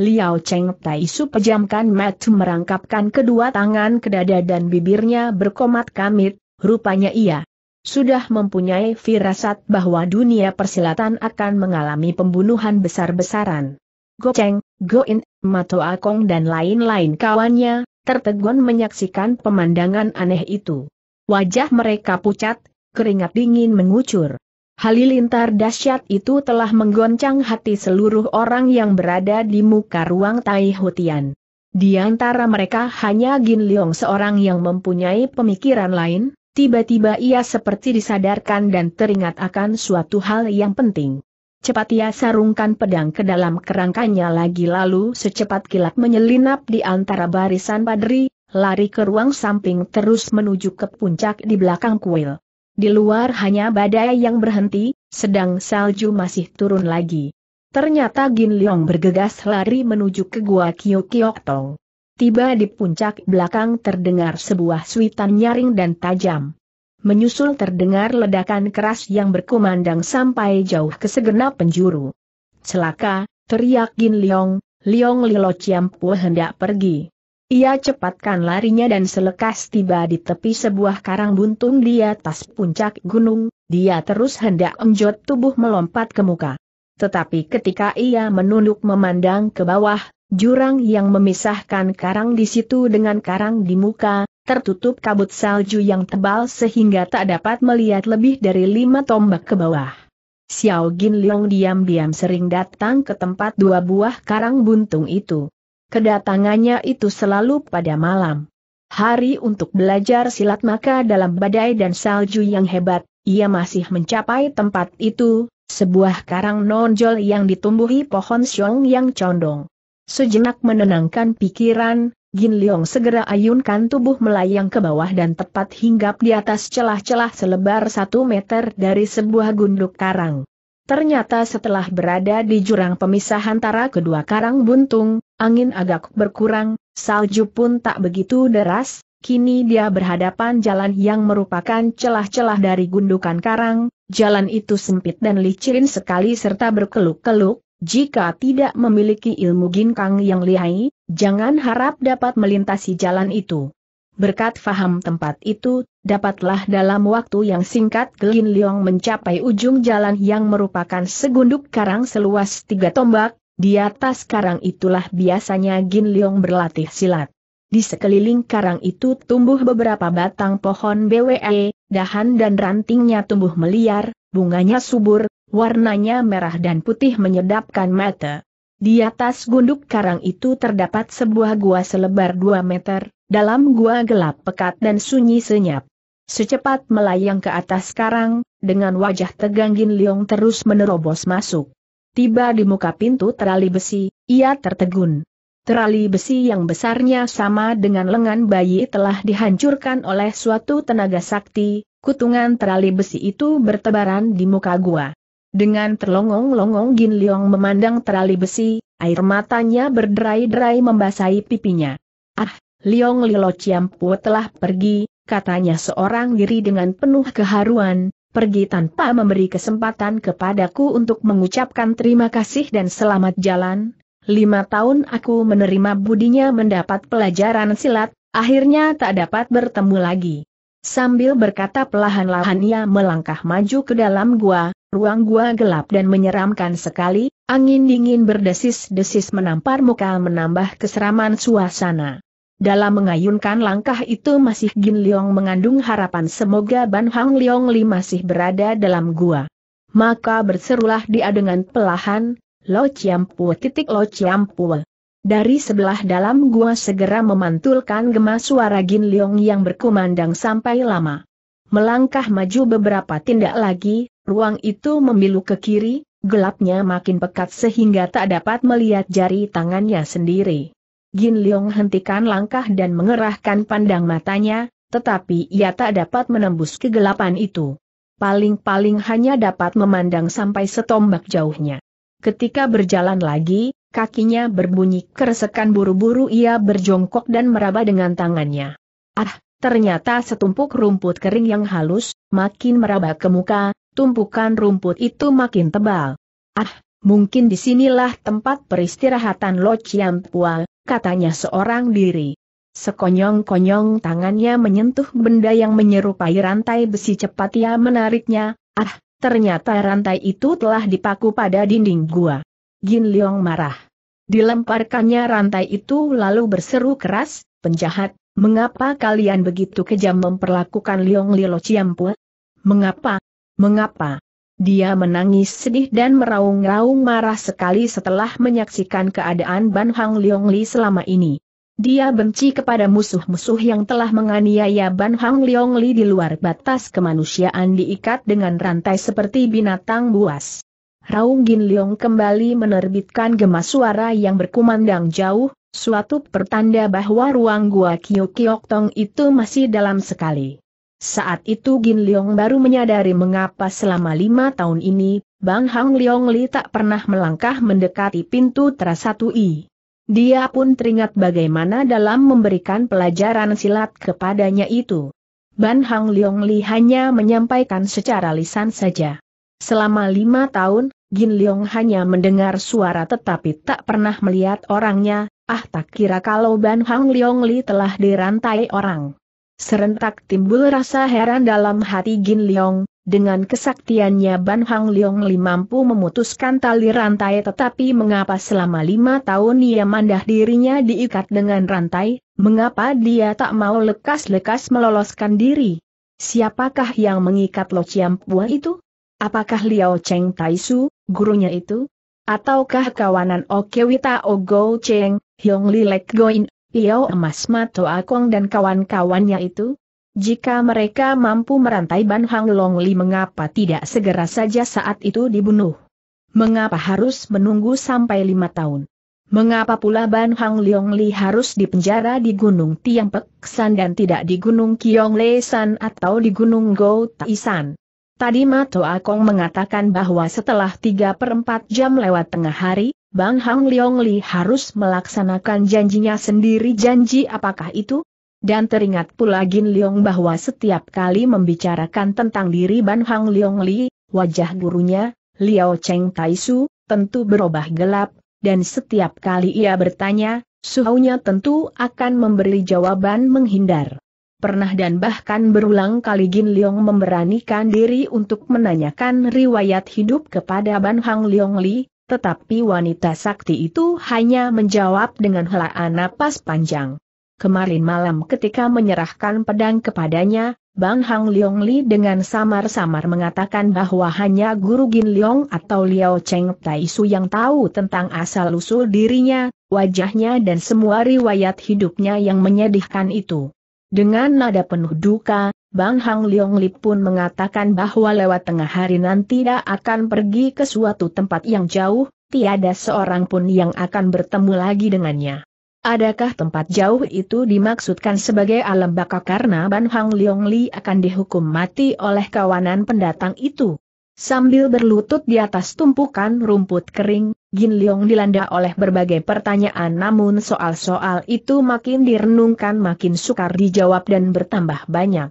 Liao Cheng Tai Su pejamkan mata merangkapkan kedua tangan ke dada dan bibirnya berkomat kamit, rupanya ia sudah mempunyai firasat bahwa dunia persilatan akan mengalami pembunuhan besar-besaran. Goceng, In, Mato Akong dan lain-lain kawannya, tertegun menyaksikan pemandangan aneh itu. Wajah mereka pucat, keringat dingin mengucur. Halilintar dahsyat itu telah menggoncang hati seluruh orang yang berada di muka ruang Tai Hutian. Di antara mereka hanya Gin Leong seorang yang mempunyai pemikiran lain, Tiba-tiba ia seperti disadarkan dan teringat akan suatu hal yang penting. Cepat ia sarungkan pedang ke dalam kerangkanya lagi lalu secepat kilat menyelinap di antara barisan padri, lari ke ruang samping terus menuju ke puncak di belakang kuil. Di luar hanya badai yang berhenti, sedang salju masih turun lagi. Ternyata Gin Leong bergegas lari menuju ke gua Kyo Tong. Tiba di puncak belakang terdengar sebuah suitan nyaring dan tajam. Menyusul terdengar ledakan keras yang berkumandang sampai jauh ke segenap penjuru. Celaka, teriak Gin Leong, Leong Lilo Ciampu hendak pergi. Ia cepatkan larinya dan selekas tiba di tepi sebuah karang buntung di atas puncak gunung, dia terus hendak enjot tubuh melompat ke muka. Tetapi ketika ia menunduk memandang ke bawah, Jurang yang memisahkan karang di situ dengan karang di muka, tertutup kabut salju yang tebal sehingga tak dapat melihat lebih dari lima tombak ke bawah. Xiao Gin Leong diam-diam sering datang ke tempat dua buah karang buntung itu. Kedatangannya itu selalu pada malam. Hari untuk belajar silat maka dalam badai dan salju yang hebat, ia masih mencapai tempat itu, sebuah karang nonjol yang ditumbuhi pohon siong yang condong. Sejenak menenangkan pikiran, Gin Leong segera ayunkan tubuh melayang ke bawah dan tepat hinggap di atas celah-celah selebar satu meter dari sebuah gunduk karang. Ternyata setelah berada di jurang pemisah antara kedua karang buntung, angin agak berkurang, salju pun tak begitu deras, kini dia berhadapan jalan yang merupakan celah-celah dari gundukan karang, jalan itu sempit dan licin sekali serta berkeluk-keluk, jika tidak memiliki ilmu ginkang yang lihai, jangan harap dapat melintasi jalan itu. Berkat faham tempat itu, dapatlah dalam waktu yang singkat Gelin Liong mencapai ujung jalan yang merupakan segunduk karang seluas tiga tombak, di atas karang itulah biasanya Gin Liong berlatih silat. Di sekeliling karang itu tumbuh beberapa batang pohon BWE, dahan dan rantingnya tumbuh meliar, bunganya subur, Warnanya merah dan putih menyedapkan mata. Di atas gunduk karang itu terdapat sebuah gua selebar 2 meter, dalam gua gelap pekat dan sunyi senyap. Secepat melayang ke atas karang, dengan wajah tegang Gin Leong terus menerobos masuk. Tiba di muka pintu terali besi, ia tertegun. Terali besi yang besarnya sama dengan lengan bayi telah dihancurkan oleh suatu tenaga sakti, kutungan terali besi itu bertebaran di muka gua. Dengan terlongong-longong Gin Leong memandang terali besi, air matanya berderai-derai membasahi pipinya. Ah, Leong Lilo Ciampu telah pergi, katanya seorang diri dengan penuh keharuan, pergi tanpa memberi kesempatan kepadaku untuk mengucapkan terima kasih dan selamat jalan. Lima tahun aku menerima budinya mendapat pelajaran silat, akhirnya tak dapat bertemu lagi. Sambil berkata pelahan-lahan ia melangkah maju ke dalam gua, Ruang gua gelap dan menyeramkan sekali, angin dingin berdesis-desis menampar muka menambah keseraman suasana. Dalam mengayunkan langkah itu masih Gin Leong mengandung harapan semoga Ban Hang Leong Li masih berada dalam gua. Maka berserulah dia dengan pelahan, Lo Ciampue titik Lo Ciampue. Dari sebelah dalam gua segera memantulkan gema suara Gin Leong yang berkumandang sampai lama. Melangkah maju beberapa tindak lagi, Ruang itu memilu ke kiri, gelapnya makin pekat sehingga tak dapat melihat jari tangannya sendiri. Gin Leong hentikan langkah dan mengerahkan pandang matanya, tetapi ia tak dapat menembus kegelapan itu. Paling-paling hanya dapat memandang sampai setombak jauhnya. Ketika berjalan lagi, kakinya berbunyi keresekan buru-buru ia berjongkok dan meraba dengan tangannya. Ah, ternyata setumpuk rumput kering yang halus, makin meraba ke muka, tumpukan rumput itu makin tebal. Ah, mungkin disinilah tempat peristirahatan Lo Chiam Pua, katanya seorang diri. Sekonyong-konyong tangannya menyentuh benda yang menyerupai rantai besi cepat ia menariknya, ah, ternyata rantai itu telah dipaku pada dinding gua. Gin Leong marah. Dilemparkannya rantai itu lalu berseru keras, penjahat, mengapa kalian begitu kejam memperlakukan Leong Lilo Ciampu? Mengapa, Mengapa? Dia menangis sedih dan meraung-raung marah sekali setelah menyaksikan keadaan Ban Hang Leong Li selama ini. Dia benci kepada musuh-musuh yang telah menganiaya Ban Hang Leong Li di luar batas kemanusiaan diikat dengan rantai seperti binatang buas. Raung Gin Leong kembali menerbitkan gemas suara yang berkumandang jauh, suatu pertanda bahwa ruang gua Kiyo Kiyok Tong itu masih dalam sekali. Saat itu Gin Leong baru menyadari mengapa selama lima tahun ini, Bang Hang Leong Li tak pernah melangkah mendekati pintu tersatu i. Dia pun teringat bagaimana dalam memberikan pelajaran silat kepadanya itu. Ban Hang Leong Li hanya menyampaikan secara lisan saja. Selama lima tahun, Gin Leong hanya mendengar suara tetapi tak pernah melihat orangnya, ah tak kira kalau Ban Hang Leong Li telah dirantai orang. Serentak timbul rasa heran dalam hati Gin Leong, dengan kesaktiannya Ban Hang Leong Li mampu memutuskan tali rantai tetapi mengapa selama lima tahun ia mandah dirinya diikat dengan rantai, mengapa dia tak mau lekas-lekas meloloskan diri? Siapakah yang mengikat Lo Chiam Pua itu? Apakah Liao Cheng Tai Su, gurunya itu? Ataukah kawanan Okewita Ogo Cheng, Hyong Li Lek Goin Piau Emas Mato Akong dan kawan-kawannya itu? Jika mereka mampu merantai Ban Hang Longli mengapa tidak segera saja saat itu dibunuh? Mengapa harus menunggu sampai lima tahun? Mengapa pula Ban Hang Longli harus dipenjara di Gunung Tiang Peksan dan tidak di Gunung Kiong San atau di Gunung Go Taisan? Tadi Mato Akong mengatakan bahwa setelah tiga per 4 jam lewat tengah hari, Bang Hang Leong Li harus melaksanakan janjinya sendiri janji apakah itu? Dan teringat pula Gin Leong bahwa setiap kali membicarakan tentang diri Ban Hang Leong Li, wajah gurunya, Liao Cheng Taisu, tentu berubah gelap, dan setiap kali ia bertanya, suhunya tentu akan memberi jawaban menghindar. Pernah dan bahkan berulang kali Gin Leong memberanikan diri untuk menanyakan riwayat hidup kepada Ban Hang Leong Li, tetapi wanita sakti itu hanya menjawab dengan helaan napas panjang. Kemarin malam ketika menyerahkan pedang kepadanya, Bang Hang Leong Li dengan samar-samar mengatakan bahwa hanya Guru Gin Leong atau Liao Cheng Tai Su yang tahu tentang asal-usul dirinya, wajahnya dan semua riwayat hidupnya yang menyedihkan itu. Dengan nada penuh duka, Bang Hang Leong Lip pun mengatakan bahwa lewat tengah hari nanti dia akan pergi ke suatu tempat yang jauh, tiada seorang pun yang akan bertemu lagi dengannya. Adakah tempat jauh itu dimaksudkan sebagai alam baka karena Ban Hang Leong Li akan dihukum mati oleh kawanan pendatang itu? Sambil berlutut di atas tumpukan rumput kering, Gin Leong dilanda oleh berbagai pertanyaan namun soal-soal itu makin direnungkan makin sukar dijawab dan bertambah banyak.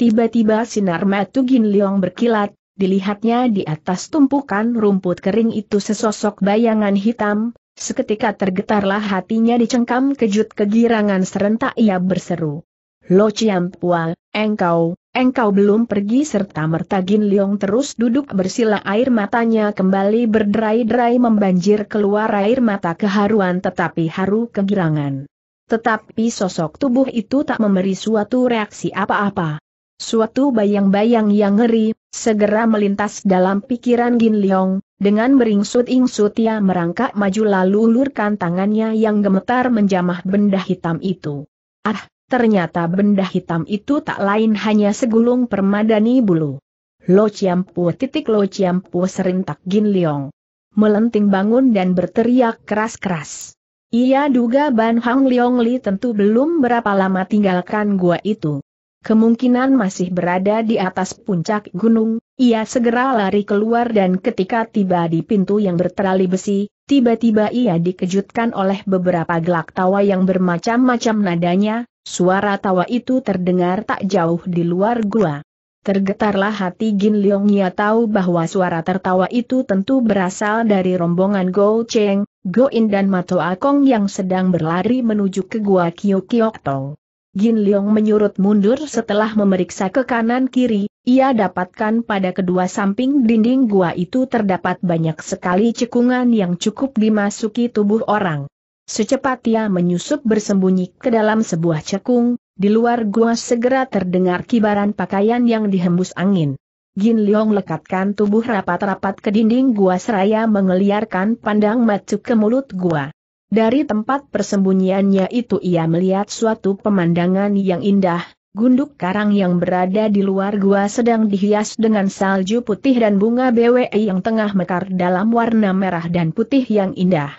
Tiba-tiba sinar matu Gin Leong berkilat, dilihatnya di atas tumpukan rumput kering itu sesosok bayangan hitam, seketika tergetarlah hatinya dicengkam kejut kegirangan serentak ia berseru. Lo Chiam Pua, engkau, engkau belum pergi serta merta Gin Leong terus duduk bersila air matanya kembali berderai-derai membanjir keluar air mata keharuan tetapi haru kegirangan. Tetapi sosok tubuh itu tak memberi suatu reaksi apa-apa. Suatu bayang-bayang yang ngeri, segera melintas dalam pikiran Gin Leong, dengan beringsut-ingsut ia merangkak maju lalu ulurkan tangannya yang gemetar menjamah benda hitam itu. Ah, ternyata benda hitam itu tak lain hanya segulung permadani bulu. Lo Ciampu titik Lo Ciampu serintak Gin Leong. Melenting bangun dan berteriak keras-keras. Ia duga Ban Hang Leong Li tentu belum berapa lama tinggalkan gua itu kemungkinan masih berada di atas puncak gunung, ia segera lari keluar dan ketika tiba di pintu yang berterali besi, tiba-tiba ia dikejutkan oleh beberapa gelak tawa yang bermacam-macam nadanya, suara tawa itu terdengar tak jauh di luar gua. Tergetarlah hati Gin Leong ia tahu bahwa suara tertawa itu tentu berasal dari rombongan Go Cheng, Go In dan Mato Akong yang sedang berlari menuju ke gua Kyo Kyo Tong. Gin Leong menyurut mundur setelah memeriksa ke kanan kiri, ia dapatkan pada kedua samping dinding gua itu terdapat banyak sekali cekungan yang cukup dimasuki tubuh orang. Secepat ia menyusup bersembunyi ke dalam sebuah cekung, di luar gua segera terdengar kibaran pakaian yang dihembus angin. Gin Leong lekatkan tubuh rapat-rapat ke dinding gua seraya mengeliarkan pandang matuk ke mulut gua. Dari tempat persembunyiannya itu ia melihat suatu pemandangan yang indah, gunduk karang yang berada di luar gua sedang dihias dengan salju putih dan bunga BWE yang tengah mekar dalam warna merah dan putih yang indah.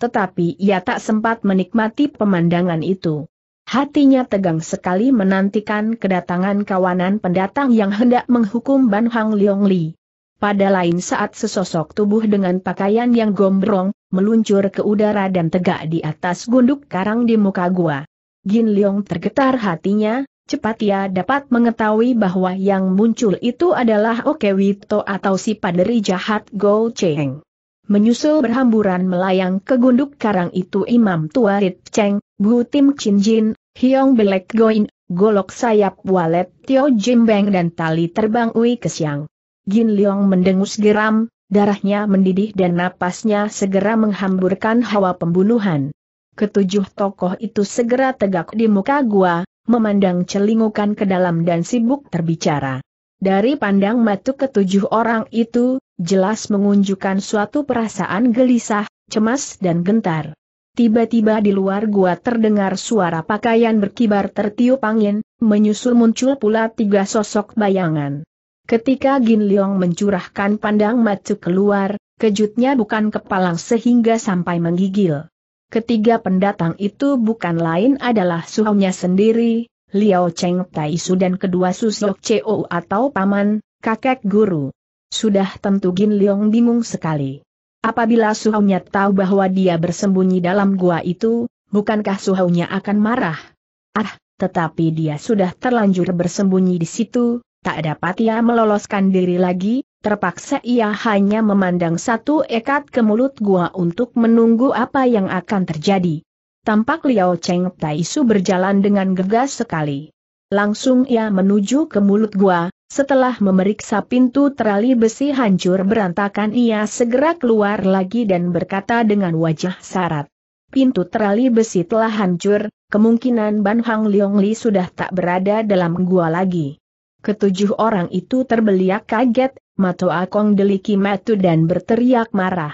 Tetapi ia tak sempat menikmati pemandangan itu. Hatinya tegang sekali menantikan kedatangan kawanan pendatang yang hendak menghukum Ban Hang Leong Li. Pada lain saat sesosok tubuh dengan pakaian yang gombrong, meluncur ke udara dan tegak di atas gunduk karang di muka gua. Gin Leong tergetar hatinya, cepat ia dapat mengetahui bahwa yang muncul itu adalah Okewito atau si paderi jahat Go Cheng. Menyusul berhamburan melayang ke gunduk karang itu Imam Tua Rit Cheng, Bu Tim Chin Jin, Hiong Belek Goin, Golok Sayap Walet Tio Jimbeng dan Tali Terbang Ui Kesiang. Gin Leong mendengus geram, darahnya mendidih dan napasnya segera menghamburkan hawa pembunuhan. Ketujuh tokoh itu segera tegak di muka gua, memandang celingukan ke dalam dan sibuk terbicara. Dari pandang matu ketujuh orang itu, jelas mengunjukkan suatu perasaan gelisah, cemas dan gentar. Tiba-tiba di luar gua terdengar suara pakaian berkibar tertiup angin, menyusul muncul pula tiga sosok bayangan. Ketika Gin Leong mencurahkan pandang matu keluar, kejutnya bukan kepalang sehingga sampai menggigil. Ketiga pendatang itu bukan lain adalah suhunya sendiri, Liao Cheng Tai Su dan kedua Susok Cho atau paman, kakek guru. Sudah tentu Gin Leong bingung sekali. Apabila suhunya tahu bahwa dia bersembunyi dalam gua itu, bukankah suhunya akan marah? Ah, tetapi dia sudah terlanjur bersembunyi di situ, tak dapat ia meloloskan diri lagi, terpaksa ia hanya memandang satu ekat ke mulut gua untuk menunggu apa yang akan terjadi. Tampak Liao Cheng Taisu berjalan dengan gegas sekali. Langsung ia menuju ke mulut gua, setelah memeriksa pintu terali besi hancur berantakan ia segera keluar lagi dan berkata dengan wajah sarat. Pintu terali besi telah hancur, kemungkinan Ban Hang Leong Li sudah tak berada dalam gua lagi. Ketujuh orang itu terbeliak kaget, Mato Akong deliki metu dan berteriak marah.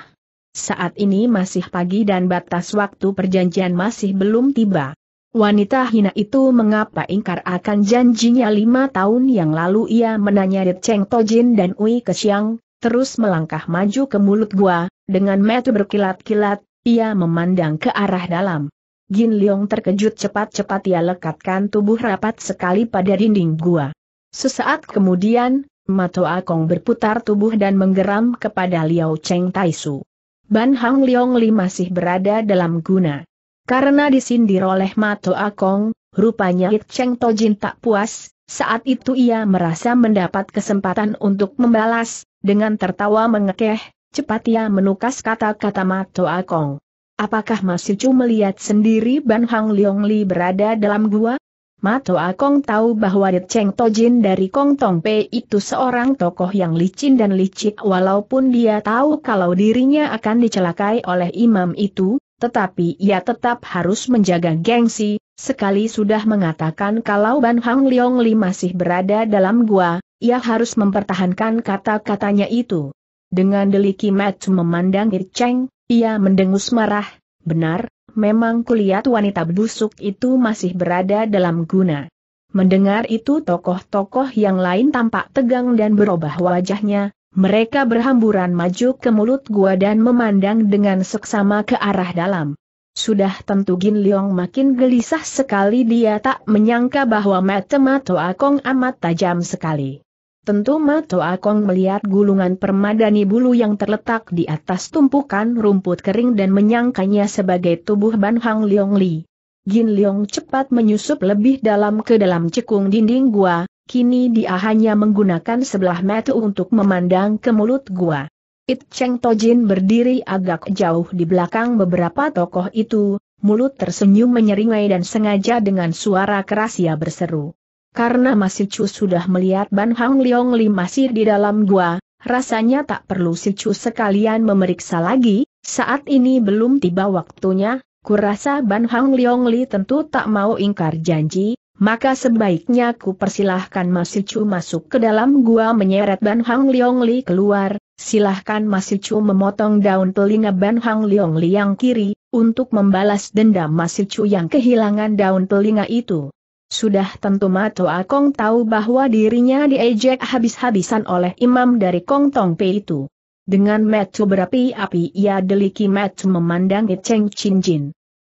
Saat ini masih pagi dan batas waktu perjanjian masih belum tiba. Wanita hina itu mengapa ingkar akan janjinya lima tahun yang lalu ia menanyai Cheng Tojin dan Ui Kesiang, terus melangkah maju ke mulut gua, dengan metu berkilat-kilat, ia memandang ke arah dalam. Gin Leong terkejut cepat-cepat ia lekatkan tubuh rapat sekali pada dinding gua. Sesaat kemudian, Mato Akong berputar tubuh dan menggeram kepada Liao Cheng Taisu. Ban Hang Leong Li masih berada dalam guna. Karena disindir oleh Mato Akong, rupanya It Cheng Tojin tak puas, saat itu ia merasa mendapat kesempatan untuk membalas, dengan tertawa mengekeh, cepat ia menukas kata-kata Mato Akong. Apakah Mas cuma melihat sendiri Ban Hang Leong Li berada dalam gua? Mato Akong tahu bahwa Dit Cheng Tojin dari Kong Tong Pei itu seorang tokoh yang licin dan licik walaupun dia tahu kalau dirinya akan dicelakai oleh imam itu, tetapi ia tetap harus menjaga gengsi, sekali sudah mengatakan kalau Ban Hang Leong Li masih berada dalam gua, ia harus mempertahankan kata-katanya itu. Dengan deliki Mat memandang Dit Cheng, ia mendengus marah, benar, memang kulihat wanita busuk itu masih berada dalam guna. Mendengar itu tokoh-tokoh yang lain tampak tegang dan berubah wajahnya, mereka berhamburan maju ke mulut gua dan memandang dengan seksama ke arah dalam. Sudah tentu Gin Leong makin gelisah sekali dia tak menyangka bahwa mata Mato Akong amat tajam sekali. Tentu Mato Akong melihat gulungan permadani bulu yang terletak di atas tumpukan rumput kering dan menyangkanya sebagai tubuh Ban Hang Leong Li. Jin Leong cepat menyusup lebih dalam ke dalam cekung dinding gua, kini dia hanya menggunakan sebelah mata untuk memandang ke mulut gua. It Cheng Tojin berdiri agak jauh di belakang beberapa tokoh itu, mulut tersenyum menyeringai dan sengaja dengan suara keras ia berseru. Karena masih Chu sudah melihat Ban Hang Leong Li masih di dalam gua, rasanya tak perlu si Chu sekalian memeriksa lagi, saat ini belum tiba waktunya, kurasa Ban Hang Leong Li tentu tak mau ingkar janji, maka sebaiknya ku persilahkan Mas Chu masuk ke dalam gua menyeret Ban Hang Leong Li keluar, silahkan Mas Chu memotong daun telinga Ban Hang Leong Li yang kiri, untuk membalas dendam Mas Chu yang kehilangan daun telinga itu. Sudah tentu Mato Akong tahu bahwa dirinya diejek habis-habisan oleh imam dari Kong Tong Pei itu. Dengan Matthew berapi-api ia deliki Matthew memandang Cheng Chin Jin.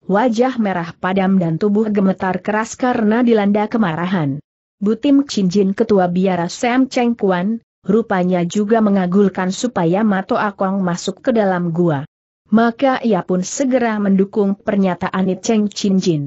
Wajah merah padam dan tubuh gemetar keras karena dilanda kemarahan. Butim Chin Jin ketua biara Sam Cheng Kuan, rupanya juga mengagulkan supaya Mato Akong masuk ke dalam gua. Maka ia pun segera mendukung pernyataan Cheng Chin Jin.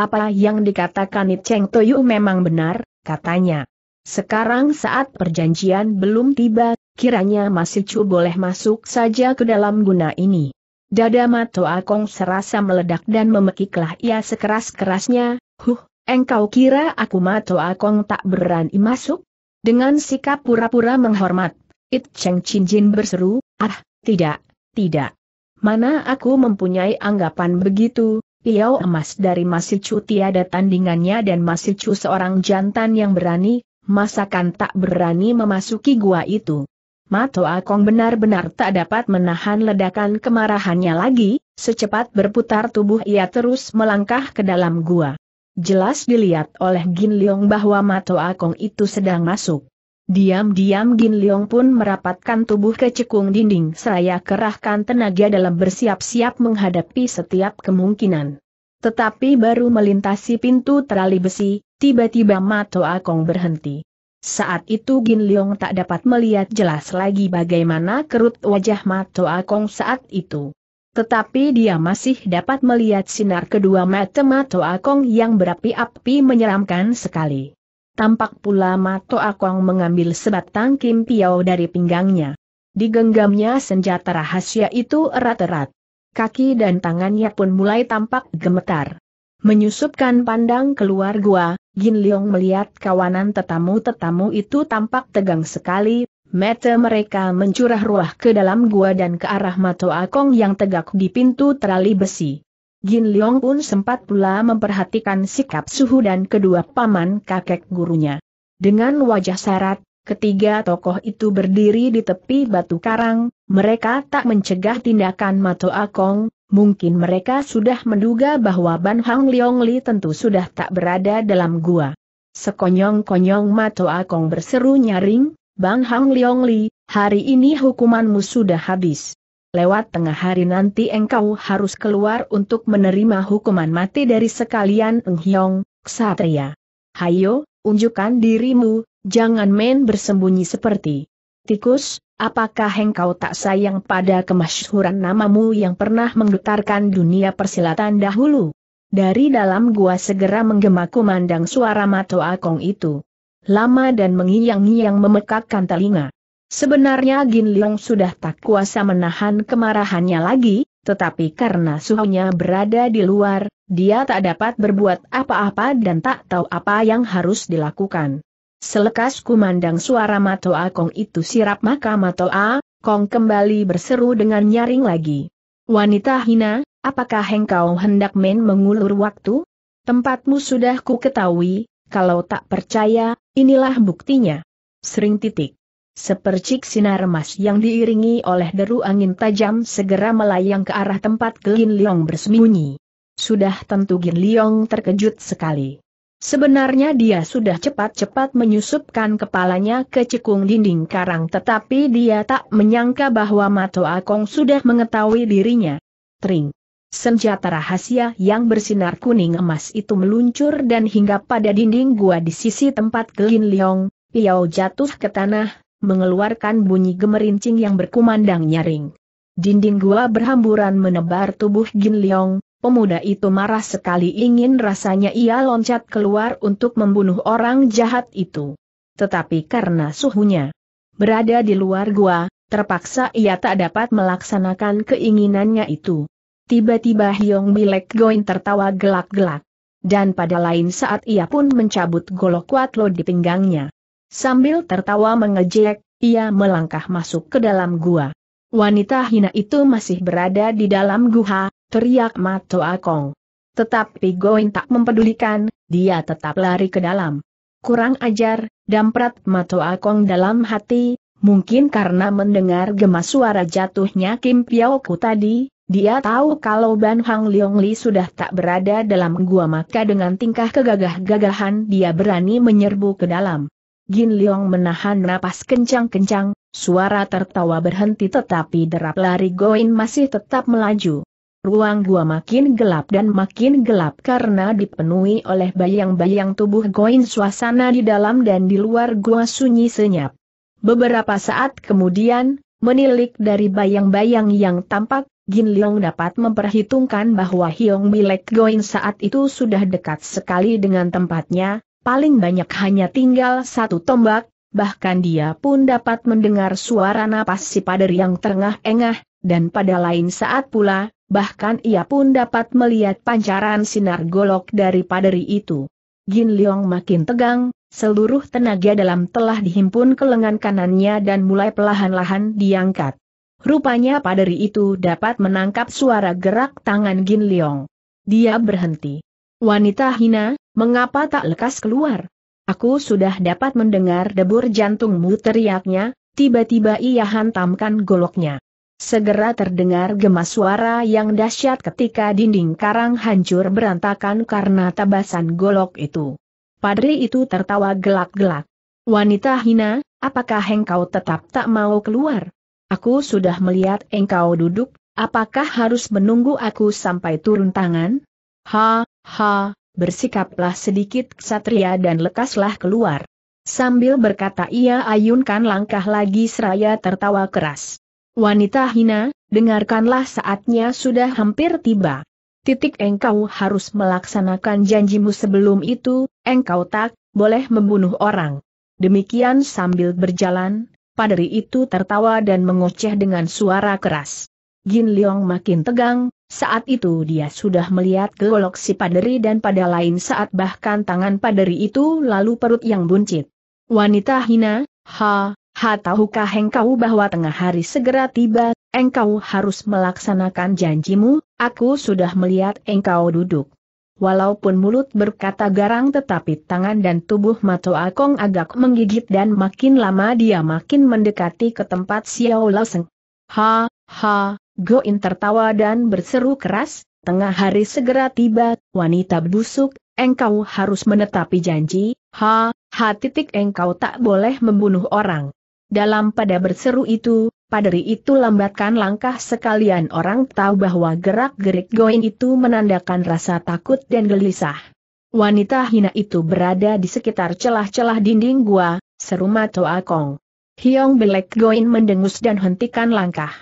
Apa yang dikatakan Cheng Toyu memang benar, katanya. Sekarang saat perjanjian belum tiba, kiranya masih cu boleh masuk saja ke dalam guna ini. Dada Mato Akong serasa meledak dan memekiklah ia sekeras-kerasnya, huh, engkau kira aku Mato Akong tak berani masuk? Dengan sikap pura-pura menghormat, It Cheng Chin Jin berseru, ah, tidak, tidak. Mana aku mempunyai anggapan begitu, Piau emas dari cuti tiada tandingannya dan masih Chu seorang jantan yang berani, masakan tak berani memasuki gua itu. Mato Akong benar-benar tak dapat menahan ledakan kemarahannya lagi, secepat berputar tubuh ia terus melangkah ke dalam gua. Jelas dilihat oleh Gin Leong bahwa Mato Akong itu sedang masuk. Diam-diam Gin Leong pun merapatkan tubuh ke cekung dinding seraya kerahkan tenaga dalam bersiap-siap menghadapi setiap kemungkinan. Tetapi baru melintasi pintu terali besi, tiba-tiba Mato Akong berhenti. Saat itu Gin Leong tak dapat melihat jelas lagi bagaimana kerut wajah Mato Akong saat itu. Tetapi dia masih dapat melihat sinar kedua mata Mato Akong yang berapi-api menyeramkan sekali. Tampak pula Mato Akong mengambil sebatang kim piao dari pinggangnya. Digenggamnya senjata rahasia itu erat-erat. Kaki dan tangannya pun mulai tampak gemetar. Menyusupkan pandang keluar gua, Gin Leong melihat kawanan tetamu-tetamu itu tampak tegang sekali, mata mereka mencurah ruah ke dalam gua dan ke arah Mato Akong yang tegak di pintu terali besi. Jin Leong pun sempat pula memperhatikan sikap suhu dan kedua paman kakek gurunya. Dengan wajah syarat, ketiga tokoh itu berdiri di tepi batu karang, mereka tak mencegah tindakan Mato Akong, mungkin mereka sudah menduga bahwa Ban Hang Leong Li tentu sudah tak berada dalam gua. Sekonyong-konyong Mato Akong berseru nyaring, "Bang Hang Leong Li, hari ini hukumanmu sudah habis lewat tengah hari nanti engkau harus keluar untuk menerima hukuman mati dari sekalian enghyong, Ksatria. Hayo, unjukkan dirimu, jangan main bersembunyi seperti tikus, apakah engkau tak sayang pada kemasyhuran namamu yang pernah menggetarkan dunia persilatan dahulu? Dari dalam gua segera menggema kumandang suara Mato Akong itu. Lama dan mengiyang-ngiyang memekakkan telinga. Sebenarnya Gin Liang sudah tak kuasa menahan kemarahannya lagi, tetapi karena suhunya berada di luar, dia tak dapat berbuat apa-apa dan tak tahu apa yang harus dilakukan. Selekas kumandang suara Matoa Kong itu sirap maka Matoa, Kong kembali berseru dengan nyaring lagi. Wanita hina, apakah engkau hendak main mengulur waktu? Tempatmu sudah ku ketahui, kalau tak percaya, inilah buktinya. Sering titik. Sepercik sinar emas yang diiringi oleh deru angin tajam segera melayang ke arah tempat Gin Liong bersembunyi. Sudah tentu Gin Liong terkejut sekali. Sebenarnya dia sudah cepat-cepat menyusupkan kepalanya ke cekung dinding karang tetapi dia tak menyangka bahwa Mato Akong sudah mengetahui dirinya. Tring. Senjata rahasia yang bersinar kuning emas itu meluncur dan hingga pada dinding gua di sisi tempat Gelin Liong, Piao jatuh ke tanah, mengeluarkan bunyi gemerincing yang berkumandang nyaring. Dinding gua berhamburan menebar tubuh Gin Leong, pemuda itu marah sekali ingin rasanya ia loncat keluar untuk membunuh orang jahat itu. Tetapi karena suhunya berada di luar gua, terpaksa ia tak dapat melaksanakan keinginannya itu. Tiba-tiba Hyong Bilek Goin tertawa gelak-gelak. Dan pada lain saat ia pun mencabut golok kuat lo di pinggangnya. Sambil tertawa mengejek, ia melangkah masuk ke dalam gua. Wanita hina itu masih berada di dalam gua, teriak Mato Akong. Tetapi Goin tak mempedulikan, dia tetap lari ke dalam. Kurang ajar, damprat Mato Akong dalam hati, mungkin karena mendengar gemas suara jatuhnya Kim Piaoku tadi, dia tahu kalau Ban Hang Leong Li sudah tak berada dalam gua maka dengan tingkah kegagah-gagahan dia berani menyerbu ke dalam. Gin Leong menahan napas kencang-kencang, suara tertawa berhenti tetapi derap lari Goin masih tetap melaju. Ruang gua makin gelap dan makin gelap karena dipenuhi oleh bayang-bayang tubuh Goin suasana di dalam dan di luar gua sunyi senyap. Beberapa saat kemudian, menilik dari bayang-bayang yang tampak, Gin Leong dapat memperhitungkan bahwa Hiong Milek Goin saat itu sudah dekat sekali dengan tempatnya, paling banyak hanya tinggal satu tombak, bahkan dia pun dapat mendengar suara napas si pader yang terengah-engah, dan pada lain saat pula, bahkan ia pun dapat melihat pancaran sinar golok dari paderi itu. Gin Leong makin tegang, seluruh tenaga dalam telah dihimpun ke lengan kanannya dan mulai pelahan lahan diangkat. Rupanya paderi itu dapat menangkap suara gerak tangan Gin Leong. Dia berhenti. Wanita hina, Mengapa tak lekas keluar? Aku sudah dapat mendengar debur jantungmu teriaknya, tiba-tiba ia hantamkan goloknya. Segera terdengar gemas suara yang dahsyat ketika dinding karang hancur berantakan karena tabasan golok itu. Padri itu tertawa gelak-gelak. Wanita hina, apakah engkau tetap tak mau keluar? Aku sudah melihat engkau duduk, apakah harus menunggu aku sampai turun tangan? Ha, ha, bersikaplah sedikit ksatria dan lekaslah keluar. Sambil berkata ia ayunkan langkah lagi seraya tertawa keras. Wanita hina, dengarkanlah saatnya sudah hampir tiba. Titik engkau harus melaksanakan janjimu sebelum itu, engkau tak boleh membunuh orang. Demikian sambil berjalan, padri itu tertawa dan mengoceh dengan suara keras. Gin Leong makin tegang, saat itu dia sudah melihat golok si paderi dan pada lain saat bahkan tangan paderi itu lalu perut yang buncit. Wanita hina, ha, ha tahukah engkau bahwa tengah hari segera tiba, engkau harus melaksanakan janjimu, aku sudah melihat engkau duduk. Walaupun mulut berkata garang tetapi tangan dan tubuh Mato Akong agak menggigit dan makin lama dia makin mendekati ke tempat Xiao Laoseng. Ha, Ha, Goin tertawa dan berseru keras, tengah hari segera tiba, wanita busuk, engkau harus menetapi janji, ha, ha titik engkau tak boleh membunuh orang. Dalam pada berseru itu, padri itu lambatkan langkah sekalian orang tahu bahwa gerak-gerik Goin itu menandakan rasa takut dan gelisah. Wanita hina itu berada di sekitar celah-celah dinding gua, seru Mato Akong. Hiong Belek Goin mendengus dan hentikan langkah.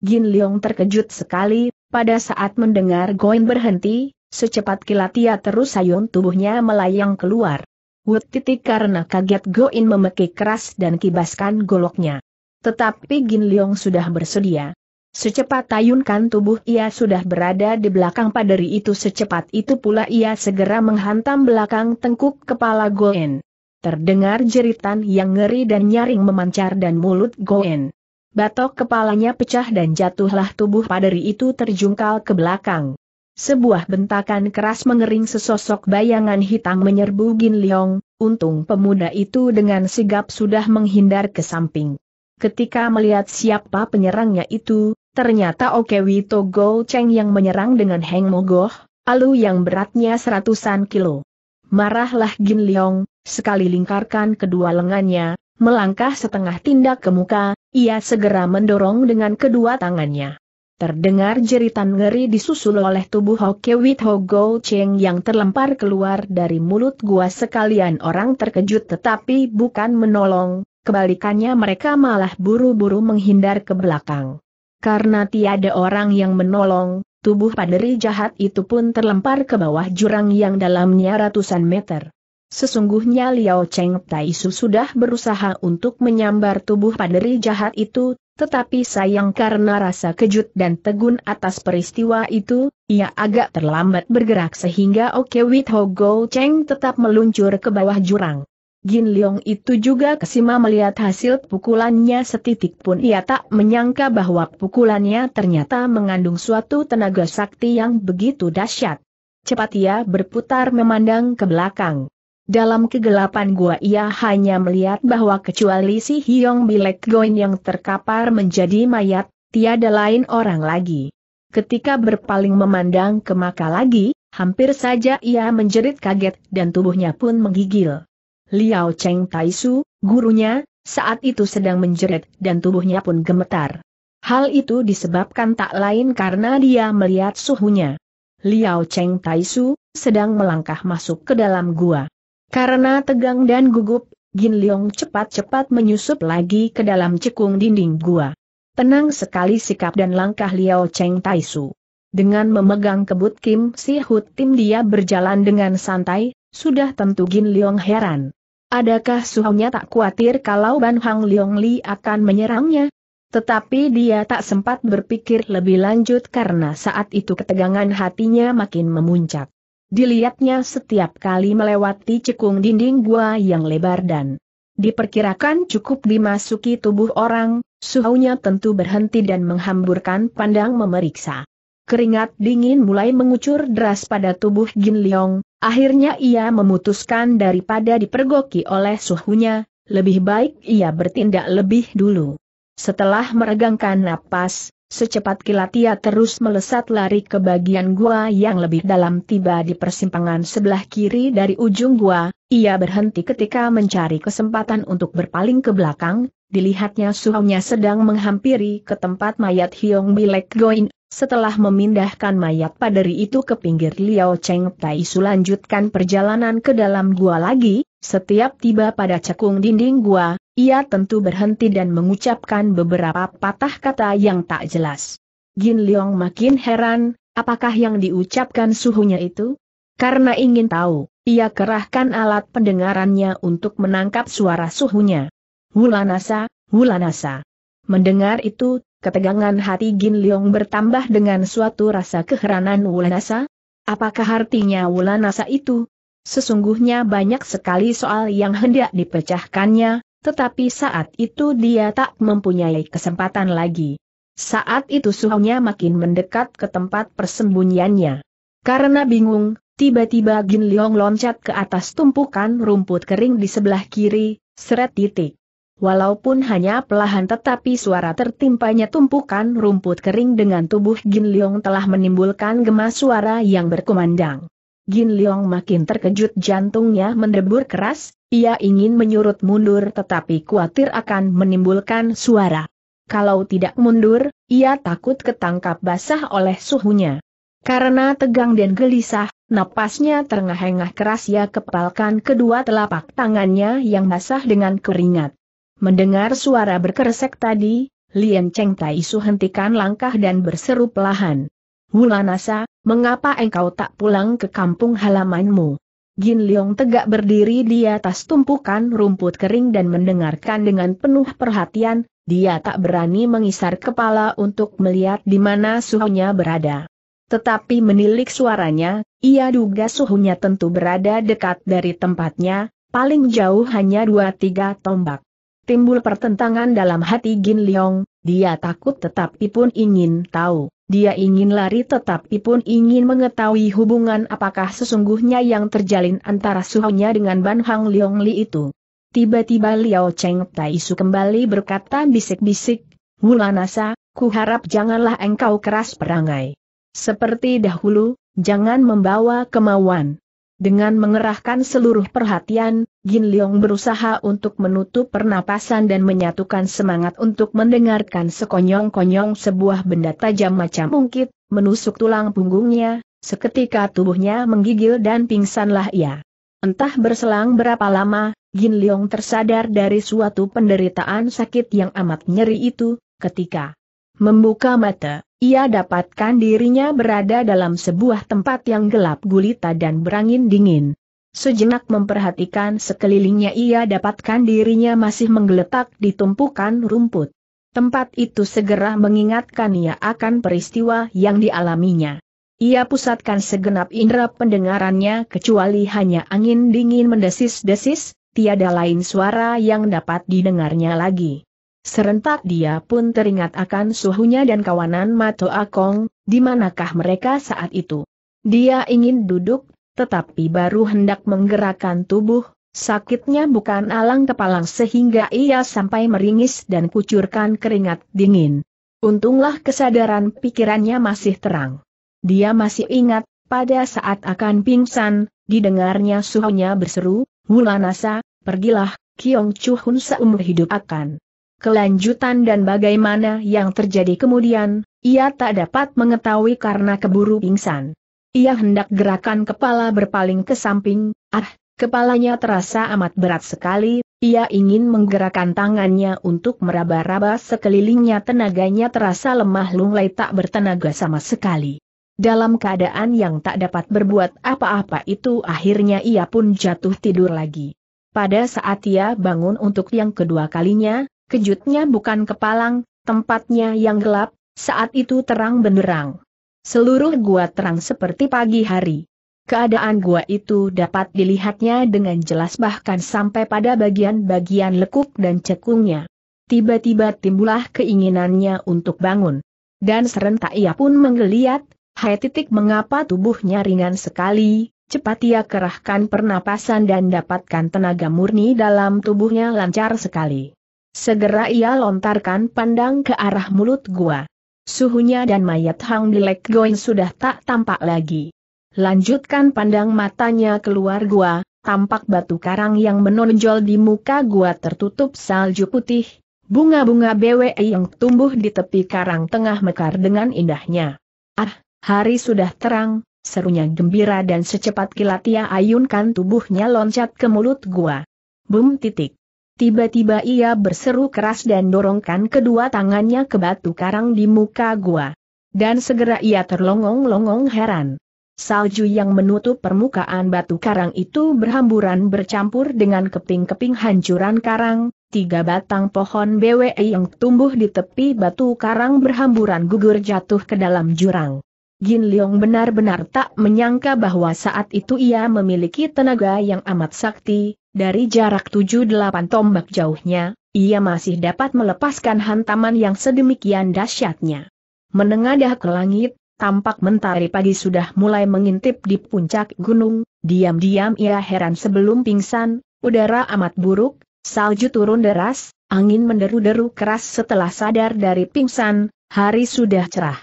Gin Leong terkejut sekali, pada saat mendengar Goin berhenti, secepat kilat ia terus sayun tubuhnya melayang keluar. Wut titik karena kaget Goin memekik keras dan kibaskan goloknya. Tetapi Gin Leong sudah bersedia. Secepat tayunkan tubuh ia sudah berada di belakang paderi itu secepat itu pula ia segera menghantam belakang tengkuk kepala Goen. Terdengar jeritan yang ngeri dan nyaring memancar dan mulut Goen Batok kepalanya pecah dan jatuhlah tubuh paderi itu terjungkal ke belakang. Sebuah bentakan keras mengering sesosok bayangan hitam menyerbu Gin Leong, untung pemuda itu dengan sigap sudah menghindar ke samping. Ketika melihat siapa penyerangnya itu, ternyata Okewi Togo Cheng yang menyerang dengan Heng Mogoh, alu yang beratnya seratusan kilo. Marahlah Gin Leong, sekali lingkarkan kedua lengannya, melangkah setengah tindak ke muka, ia segera mendorong dengan kedua tangannya. Terdengar jeritan ngeri disusul oleh tubuh Hokewit Hogo Cheng yang terlempar keluar dari mulut gua sekalian orang terkejut tetapi bukan menolong, kebalikannya mereka malah buru-buru menghindar ke belakang. Karena tiada orang yang menolong, tubuh paderi jahat itu pun terlempar ke bawah jurang yang dalamnya ratusan meter. Sesungguhnya Liao Cheng Taisu sudah berusaha untuk menyambar tubuh paderi jahat itu, tetapi sayang karena rasa kejut dan tegun atas peristiwa itu, ia agak terlambat bergerak sehingga Oke Witho Go Cheng tetap meluncur ke bawah jurang. Jin Leong itu juga kesima melihat hasil pukulannya setitik pun ia tak menyangka bahwa pukulannya ternyata mengandung suatu tenaga sakti yang begitu dahsyat. Cepat ia berputar memandang ke belakang. Dalam kegelapan gua ia hanya melihat bahwa kecuali si Hyong Bilek Goin yang terkapar menjadi mayat, tiada lain orang lagi. Ketika berpaling memandang ke maka lagi, hampir saja ia menjerit kaget dan tubuhnya pun menggigil. Liao Cheng Taisu, gurunya, saat itu sedang menjerit dan tubuhnya pun gemetar. Hal itu disebabkan tak lain karena dia melihat suhunya. Liao Cheng Taisu sedang melangkah masuk ke dalam gua. Karena tegang dan gugup, Gin Leong cepat-cepat menyusup lagi ke dalam cekung dinding gua. Tenang sekali sikap dan langkah Liao Cheng Taisu. Dengan memegang kebut Kim Si Hut Tim dia berjalan dengan santai, sudah tentu Gin Leong heran. Adakah suhunya tak khawatir kalau Ban Hang Leong Li akan menyerangnya? Tetapi dia tak sempat berpikir lebih lanjut karena saat itu ketegangan hatinya makin memuncak. Dilihatnya setiap kali melewati cekung dinding gua yang lebar dan diperkirakan cukup dimasuki tubuh orang, suhunya tentu berhenti dan menghamburkan pandang memeriksa. Keringat dingin mulai mengucur deras pada tubuh Jin Leong, akhirnya ia memutuskan daripada dipergoki oleh suhunya, lebih baik ia bertindak lebih dulu. Setelah meregangkan napas, Secepat kilat ia terus melesat lari ke bagian gua yang lebih dalam tiba di persimpangan sebelah kiri dari ujung gua, ia berhenti ketika mencari kesempatan untuk berpaling ke belakang, dilihatnya suhunya sedang menghampiri ke tempat mayat Hyong Bilek Goin, setelah memindahkan mayat paderi itu ke pinggir Liao Cheng Tai Su lanjutkan perjalanan ke dalam gua lagi, setiap tiba pada cekung dinding gua, ia tentu berhenti dan mengucapkan beberapa patah kata yang tak jelas. Gin Leong makin heran, apakah yang diucapkan suhunya itu? Karena ingin tahu, ia kerahkan alat pendengarannya untuk menangkap suara suhunya. Wulanasa, Wulanasa. Mendengar itu, ketegangan hati Gin Leong bertambah dengan suatu rasa keheranan Wulanasa. Apakah artinya Wulanasa itu, Sesungguhnya banyak sekali soal yang hendak dipecahkannya, tetapi saat itu dia tak mempunyai kesempatan lagi. Saat itu suhunya makin mendekat ke tempat persembunyiannya. Karena bingung, tiba-tiba Gin Leong loncat ke atas tumpukan rumput kering di sebelah kiri, seret titik. Walaupun hanya pelahan tetapi suara tertimpanya tumpukan rumput kering dengan tubuh Gin Leong telah menimbulkan gema suara yang berkumandang. Gin Leong makin terkejut jantungnya mendebur keras, ia ingin menyurut mundur tetapi khawatir akan menimbulkan suara. Kalau tidak mundur, ia takut ketangkap basah oleh suhunya. Karena tegang dan gelisah, napasnya terengah-engah keras ia kepalkan kedua telapak tangannya yang basah dengan keringat. Mendengar suara berkeresek tadi, Lian Cheng Tai Su hentikan langkah dan berseru pelahan. Wulanasa, mengapa engkau tak pulang ke kampung halamanmu? Gin Leong tegak berdiri di atas tumpukan rumput kering dan mendengarkan dengan penuh perhatian, dia tak berani mengisar kepala untuk melihat di mana suhunya berada. Tetapi menilik suaranya, ia duga suhunya tentu berada dekat dari tempatnya, paling jauh hanya dua tiga tombak. Timbul pertentangan dalam hati Gin Leong, dia takut tetapi pun ingin tahu. Dia ingin lari tetapi pun ingin mengetahui hubungan apakah sesungguhnya yang terjalin antara suhunya dengan Ban Hang Leong Li itu. Tiba-tiba Liao Cheng Tai Su kembali berkata bisik-bisik, Wulanasa, ku harap janganlah engkau keras perangai. Seperti dahulu, jangan membawa kemauan. Dengan mengerahkan seluruh perhatian, Gin Leong berusaha untuk menutup pernapasan dan menyatukan semangat untuk mendengarkan sekonyong-konyong sebuah benda tajam macam ungkit, menusuk tulang punggungnya, seketika tubuhnya menggigil dan pingsanlah ia. Entah berselang berapa lama, Gin Leong tersadar dari suatu penderitaan sakit yang amat nyeri itu, ketika membuka mata. Ia dapatkan dirinya berada dalam sebuah tempat yang gelap gulita dan berangin dingin. Sejenak memperhatikan sekelilingnya ia dapatkan dirinya masih menggeletak di tumpukan rumput. Tempat itu segera mengingatkan ia akan peristiwa yang dialaminya. Ia pusatkan segenap indera pendengarannya kecuali hanya angin dingin mendesis-desis, tiada lain suara yang dapat didengarnya lagi. Serentak dia pun teringat akan suhunya dan kawanan Mato Akong, di manakah mereka saat itu. Dia ingin duduk, tetapi baru hendak menggerakkan tubuh, sakitnya bukan alang kepalang sehingga ia sampai meringis dan kucurkan keringat dingin. Untunglah kesadaran pikirannya masih terang. Dia masih ingat, pada saat akan pingsan, didengarnya suhunya berseru, Wulanasa, pergilah, Kiong Chuhun seumur hidup akan kelanjutan dan bagaimana yang terjadi kemudian, ia tak dapat mengetahui karena keburu pingsan. Ia hendak gerakan kepala berpaling ke samping, ah, kepalanya terasa amat berat sekali, ia ingin menggerakkan tangannya untuk meraba-raba sekelilingnya tenaganya terasa lemah lunglai tak bertenaga sama sekali. Dalam keadaan yang tak dapat berbuat apa-apa itu akhirnya ia pun jatuh tidur lagi. Pada saat ia bangun untuk yang kedua kalinya, Kejutnya bukan kepalang, tempatnya yang gelap, saat itu terang benderang. Seluruh gua terang seperti pagi hari. Keadaan gua itu dapat dilihatnya dengan jelas bahkan sampai pada bagian-bagian lekuk dan cekungnya. Tiba-tiba timbullah keinginannya untuk bangun. Dan serentak ia pun menggeliat, hai titik mengapa tubuhnya ringan sekali, cepat ia kerahkan pernapasan dan dapatkan tenaga murni dalam tubuhnya lancar sekali. Segera ia lontarkan pandang ke arah mulut gua. Suhunya dan mayat Hang Dilek Goin sudah tak tampak lagi. Lanjutkan pandang matanya keluar gua, tampak batu karang yang menonjol di muka gua tertutup salju putih, bunga-bunga BWI yang tumbuh di tepi karang tengah mekar dengan indahnya. Ah, hari sudah terang, serunya gembira dan secepat kilat ia ayunkan tubuhnya loncat ke mulut gua. Bum titik. Tiba-tiba ia berseru keras dan dorongkan kedua tangannya ke batu karang di muka gua. Dan segera ia terlongong-longong heran. Salju yang menutup permukaan batu karang itu berhamburan bercampur dengan keping-keping hancuran karang, tiga batang pohon BWE yang tumbuh di tepi batu karang berhamburan gugur jatuh ke dalam jurang. Gin Leong benar-benar tak menyangka bahwa saat itu ia memiliki tenaga yang amat sakti, dari jarak 7-8 tombak jauhnya, ia masih dapat melepaskan hantaman yang sedemikian dahsyatnya. Menengadah ke langit, tampak mentari pagi sudah mulai mengintip di puncak gunung, diam-diam ia heran sebelum pingsan, udara amat buruk, salju turun deras, angin menderu-deru keras setelah sadar dari pingsan, hari sudah cerah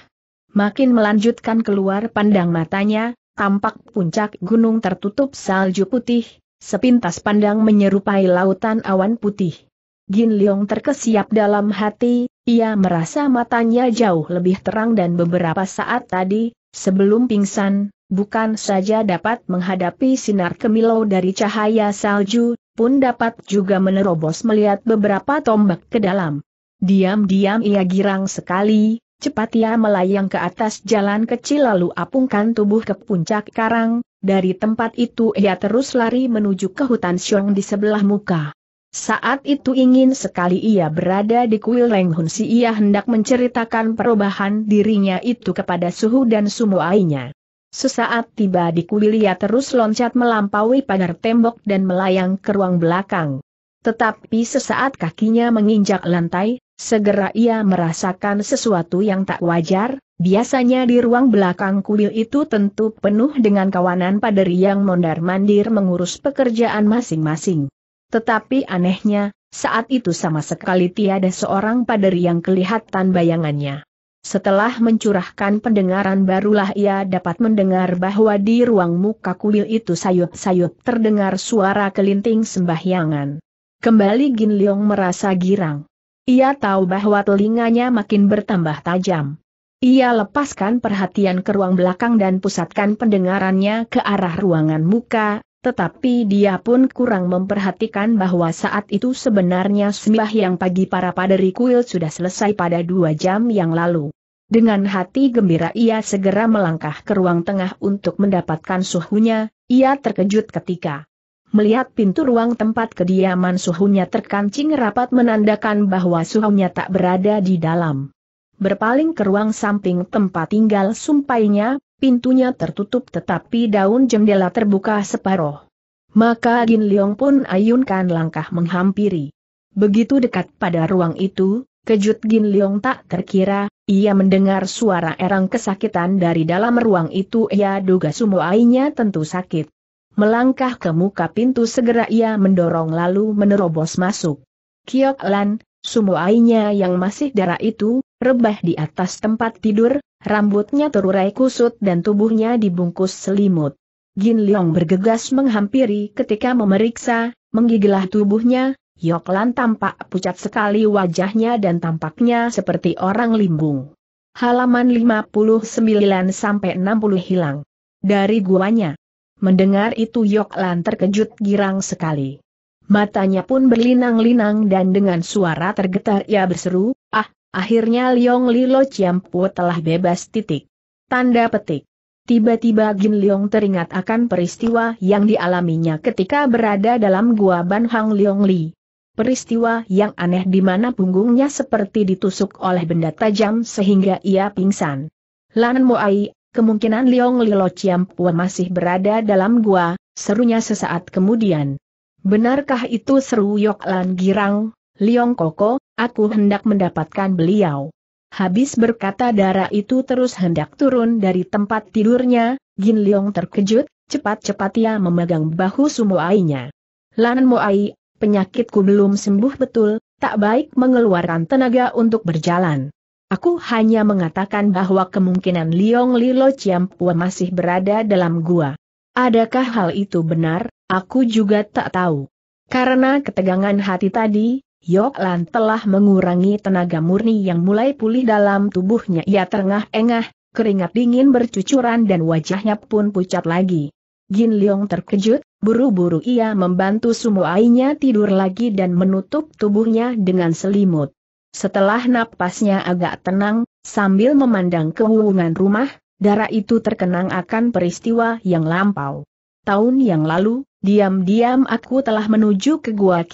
makin melanjutkan keluar pandang matanya, tampak puncak gunung tertutup salju putih, sepintas pandang menyerupai lautan awan putih. Gin Leong terkesiap dalam hati, ia merasa matanya jauh lebih terang dan beberapa saat tadi, sebelum pingsan, bukan saja dapat menghadapi sinar kemilau dari cahaya salju, pun dapat juga menerobos melihat beberapa tombak ke dalam. Diam-diam ia girang sekali, Cepat ia melayang ke atas jalan kecil lalu apungkan tubuh ke puncak karang, dari tempat itu ia terus lari menuju ke hutan Siong di sebelah muka. Saat itu ingin sekali ia berada di kuil Leng Hun Si ia hendak menceritakan perubahan dirinya itu kepada suhu dan sumuainya. Sesaat tiba di kuil ia terus loncat melampaui pagar tembok dan melayang ke ruang belakang. Tetapi sesaat kakinya menginjak lantai, Segera ia merasakan sesuatu yang tak wajar, biasanya di ruang belakang kuil itu tentu penuh dengan kawanan paderi yang mondar-mandir mengurus pekerjaan masing-masing. Tetapi anehnya, saat itu sama sekali tiada seorang paderi yang kelihatan bayangannya. Setelah mencurahkan pendengaran barulah ia dapat mendengar bahwa di ruang muka kuil itu sayup-sayup terdengar suara kelinting sembahyangan. Kembali Gin Leong merasa girang. Ia tahu bahwa telinganya makin bertambah tajam. Ia lepaskan perhatian ke ruang belakang dan pusatkan pendengarannya ke arah ruangan muka, tetapi dia pun kurang memperhatikan bahwa saat itu sebenarnya sembah yang pagi para paderi kuil sudah selesai pada dua jam yang lalu. Dengan hati gembira ia segera melangkah ke ruang tengah untuk mendapatkan suhunya, ia terkejut ketika Melihat pintu ruang tempat kediaman suhunya terkancing rapat menandakan bahwa suhunya tak berada di dalam. Berpaling ke ruang samping tempat tinggal sumpainya, pintunya tertutup tetapi daun jendela terbuka separoh. Maka Gin Leong pun ayunkan langkah menghampiri. Begitu dekat pada ruang itu, kejut Gin Leong tak terkira, ia mendengar suara erang kesakitan dari dalam ruang itu ia duga sumuainya tentu sakit. Melangkah ke muka pintu segera ia mendorong lalu menerobos masuk. Kiok Lan, sumuainya yang masih darah itu, rebah di atas tempat tidur, rambutnya terurai kusut dan tubuhnya dibungkus selimut. Gin Leong bergegas menghampiri ketika memeriksa, menggigilah tubuhnya, Yok Lan tampak pucat sekali wajahnya dan tampaknya seperti orang limbung. Halaman 59-60 hilang. Dari guanya. Mendengar itu Yok Lan terkejut girang sekali. Matanya pun berlinang-linang dan dengan suara tergetar ia berseru, ah, akhirnya Liong Lilo Po telah bebas titik. Tanda petik. Tiba-tiba Gin Liong teringat akan peristiwa yang dialaminya ketika berada dalam gua Ban Hang Liong Li. Peristiwa yang aneh di mana punggungnya seperti ditusuk oleh benda tajam sehingga ia pingsan. Lan Moai Kemungkinan Liong Lilo Pua masih berada dalam gua, serunya sesaat kemudian. Benarkah itu seru Yok Lan Girang, Liong Koko, aku hendak mendapatkan beliau. Habis berkata darah itu terus hendak turun dari tempat tidurnya, Gin Liong terkejut, cepat-cepat ia memegang bahu Sumoainya. Lan Moai, penyakitku belum sembuh betul, tak baik mengeluarkan tenaga untuk berjalan. Aku hanya mengatakan bahwa kemungkinan Liong Lilo Chiampua masih berada dalam gua. Adakah hal itu benar? Aku juga tak tahu. Karena ketegangan hati tadi, Yok Lan telah mengurangi tenaga murni yang mulai pulih dalam tubuhnya. Ia terengah-engah, keringat dingin bercucuran dan wajahnya pun pucat lagi. Gin Liong terkejut, buru-buru ia membantu semua Ainya tidur lagi dan menutup tubuhnya dengan selimut. Setelah napasnya agak tenang, sambil memandang kehubungan rumah, darah itu terkenang akan peristiwa yang lampau. Tahun yang lalu, diam-diam aku telah menuju ke gua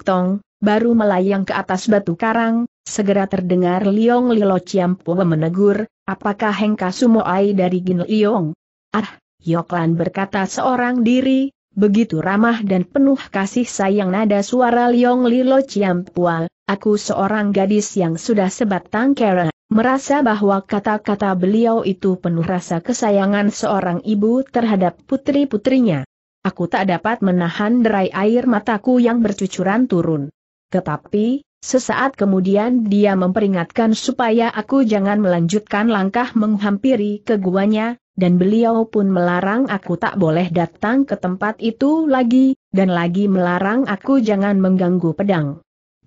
Tong, baru melayang ke atas batu karang, segera terdengar Liong Lilo Ciampo menegur, apakah Hengka Sumoai dari Gin Liong? Ah, Yoklan berkata seorang diri, begitu ramah dan penuh kasih sayang nada suara Liong Lilo Aku seorang gadis yang sudah sebatang kera, merasa bahwa kata-kata beliau itu penuh rasa kesayangan seorang ibu terhadap putri-putrinya. Aku tak dapat menahan derai air mataku yang bercucuran turun. Tetapi, Sesaat kemudian dia memperingatkan supaya aku jangan melanjutkan langkah menghampiri keguanya, dan beliau pun melarang aku tak boleh datang ke tempat itu lagi, dan lagi melarang aku jangan mengganggu pedang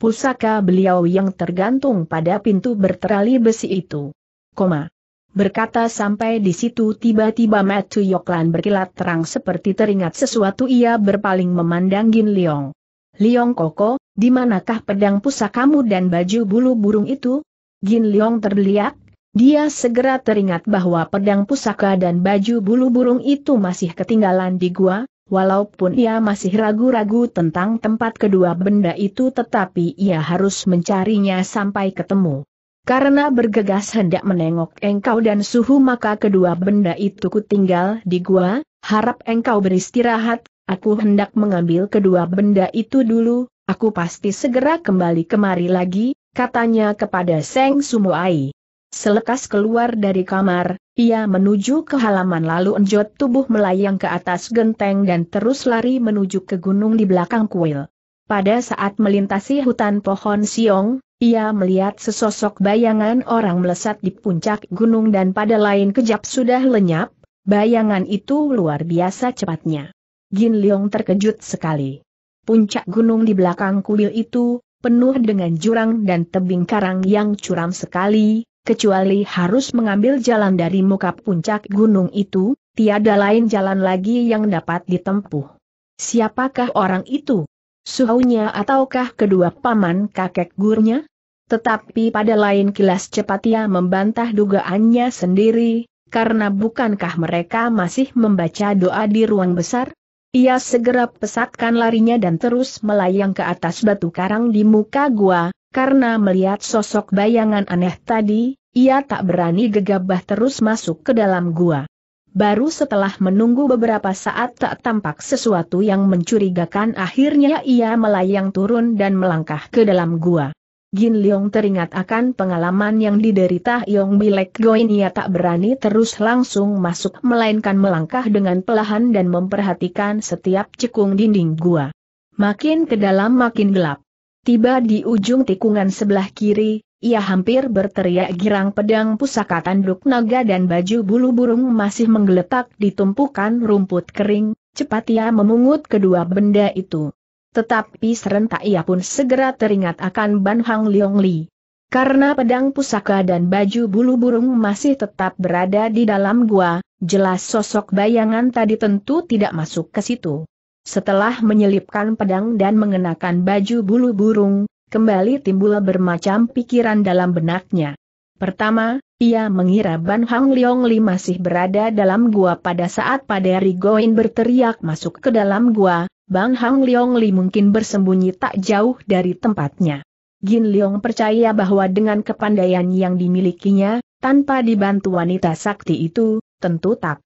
pusaka beliau yang tergantung pada pintu berterali besi itu. Koma. Berkata sampai di situ tiba-tiba Matthew Yoklan berkilat terang seperti teringat sesuatu ia berpaling memandang Gin Leong. Leong Koko, di manakah pedang pusakamu dan baju bulu burung itu? Gin Leong terbeliak, dia segera teringat bahwa pedang pusaka dan baju bulu burung itu masih ketinggalan di gua, Walaupun ia masih ragu-ragu tentang tempat kedua benda itu tetapi ia harus mencarinya sampai ketemu. Karena bergegas hendak menengok engkau dan suhu maka kedua benda itu kutinggal di gua, harap engkau beristirahat, aku hendak mengambil kedua benda itu dulu, aku pasti segera kembali kemari lagi, katanya kepada Seng Sumuai. Selekas keluar dari kamar, ia menuju ke halaman lalu enjot tubuh melayang ke atas genteng dan terus lari menuju ke gunung di belakang kuil. Pada saat melintasi hutan pohon siong, ia melihat sesosok bayangan orang melesat di puncak gunung dan pada lain kejap sudah lenyap, bayangan itu luar biasa cepatnya. Gin Leong terkejut sekali. Puncak gunung di belakang kuil itu, penuh dengan jurang dan tebing karang yang curam sekali, kecuali harus mengambil jalan dari muka puncak gunung itu, tiada lain jalan lagi yang dapat ditempuh. Siapakah orang itu? Suhunya ataukah kedua paman kakek gurnya? Tetapi pada lain kilas cepat ia membantah dugaannya sendiri, karena bukankah mereka masih membaca doa di ruang besar? Ia segera pesatkan larinya dan terus melayang ke atas batu karang di muka gua, karena melihat sosok bayangan aneh tadi, ia tak berani gegabah terus masuk ke dalam gua. Baru setelah menunggu beberapa saat tak tampak sesuatu yang mencurigakan akhirnya ia melayang turun dan melangkah ke dalam gua. Gin Leong teringat akan pengalaman yang diderita Yong Bilek Goin ia tak berani terus langsung masuk melainkan melangkah dengan pelahan dan memperhatikan setiap cekung dinding gua. Makin ke dalam makin gelap. Tiba di ujung tikungan sebelah kiri, ia hampir berteriak girang pedang pusaka tanduk naga dan baju bulu burung masih menggeletak di tumpukan rumput kering, cepat ia memungut kedua benda itu. Tetapi serentak ia pun segera teringat akan Ban Hang Leong Li. Karena pedang pusaka dan baju bulu burung masih tetap berada di dalam gua, jelas sosok bayangan tadi tentu tidak masuk ke situ. Setelah menyelipkan pedang dan mengenakan baju bulu burung, kembali timbul bermacam pikiran dalam benaknya. Pertama, ia mengira Ban Hang Li masih berada dalam gua pada saat Paderi Goin berteriak masuk ke dalam gua, Bang Hang Li mungkin bersembunyi tak jauh dari tempatnya. Gin Leong percaya bahwa dengan kepandaian yang dimilikinya, tanpa dibantu wanita sakti itu, tentu tak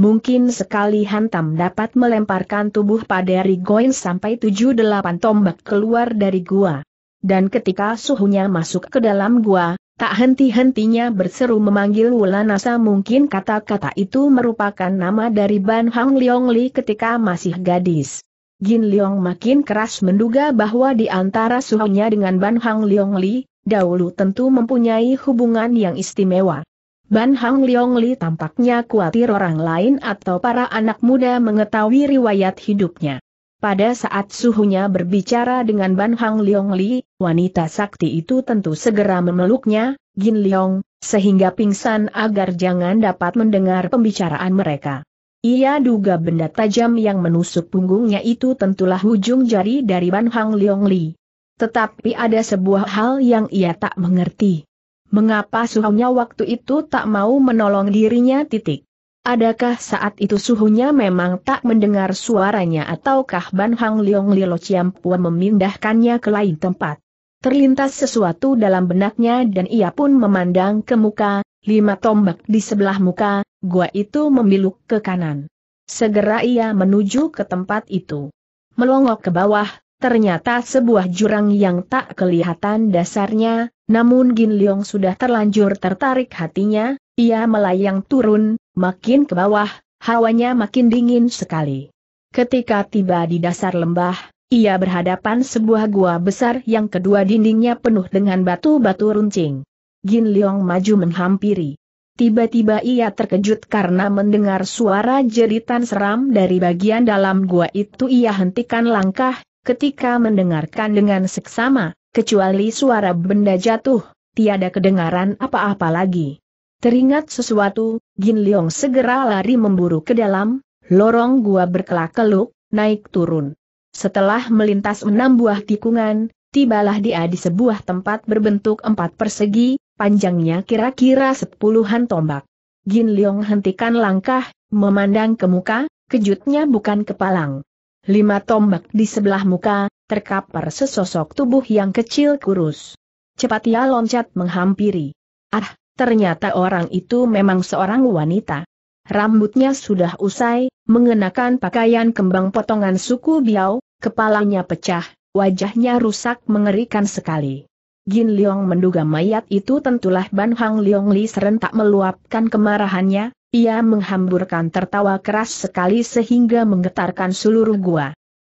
mungkin sekali hantam dapat melemparkan tubuh pada Rigoin sampai 7-8 tombak keluar dari gua. Dan ketika suhunya masuk ke dalam gua, tak henti-hentinya berseru memanggil Wulanasa mungkin kata-kata itu merupakan nama dari Ban Hang Leong Li ketika masih gadis. Jin Leong makin keras menduga bahwa di antara suhunya dengan Ban Hang Leong Li, dahulu tentu mempunyai hubungan yang istimewa. Ban Hang Leong Li tampaknya khawatir orang lain atau para anak muda mengetahui riwayat hidupnya. Pada saat suhunya berbicara dengan Ban Hang Leong Li, wanita sakti itu tentu segera memeluknya, Gin Leong, sehingga pingsan agar jangan dapat mendengar pembicaraan mereka. Ia duga benda tajam yang menusuk punggungnya itu tentulah ujung jari dari Ban Hang Leong Li. Tetapi ada sebuah hal yang ia tak mengerti. Mengapa suhunya waktu itu tak mau menolong dirinya titik? Adakah saat itu suhunya memang tak mendengar suaranya ataukah Ban Hang Leong Lilo Puan memindahkannya ke lain tempat? Terlintas sesuatu dalam benaknya dan ia pun memandang ke muka, lima tombak di sebelah muka, gua itu memiluk ke kanan. Segera ia menuju ke tempat itu. Melongok ke bawah, ternyata sebuah jurang yang tak kelihatan dasarnya, namun Gin Leong sudah terlanjur tertarik hatinya, ia melayang turun, makin ke bawah, hawanya makin dingin sekali. Ketika tiba di dasar lembah, ia berhadapan sebuah gua besar yang kedua dindingnya penuh dengan batu-batu runcing. Gin Leong maju menghampiri. Tiba-tiba ia terkejut karena mendengar suara jeritan seram dari bagian dalam gua itu ia hentikan langkah, ketika mendengarkan dengan seksama, kecuali suara benda jatuh, tiada kedengaran apa-apa lagi. Teringat sesuatu, Gin Leong segera lari memburu ke dalam, lorong gua berkelak-keluk, naik turun. Setelah melintas enam buah tikungan, tibalah dia di sebuah tempat berbentuk empat persegi, panjangnya kira-kira sepuluhan tombak. Gin Leong hentikan langkah, memandang ke muka, kejutnya bukan kepalang. Lima tombak di sebelah muka, terkapar sesosok tubuh yang kecil kurus. Cepat ia loncat menghampiri. Ah, ternyata orang itu memang seorang wanita. Rambutnya sudah usai, mengenakan pakaian kembang potongan suku Biao, kepalanya pecah, wajahnya rusak mengerikan sekali. gin Leong menduga mayat itu tentulah Ban Hang Leong Li serentak meluapkan kemarahannya, ia menghamburkan tertawa keras sekali sehingga menggetarkan seluruh gua.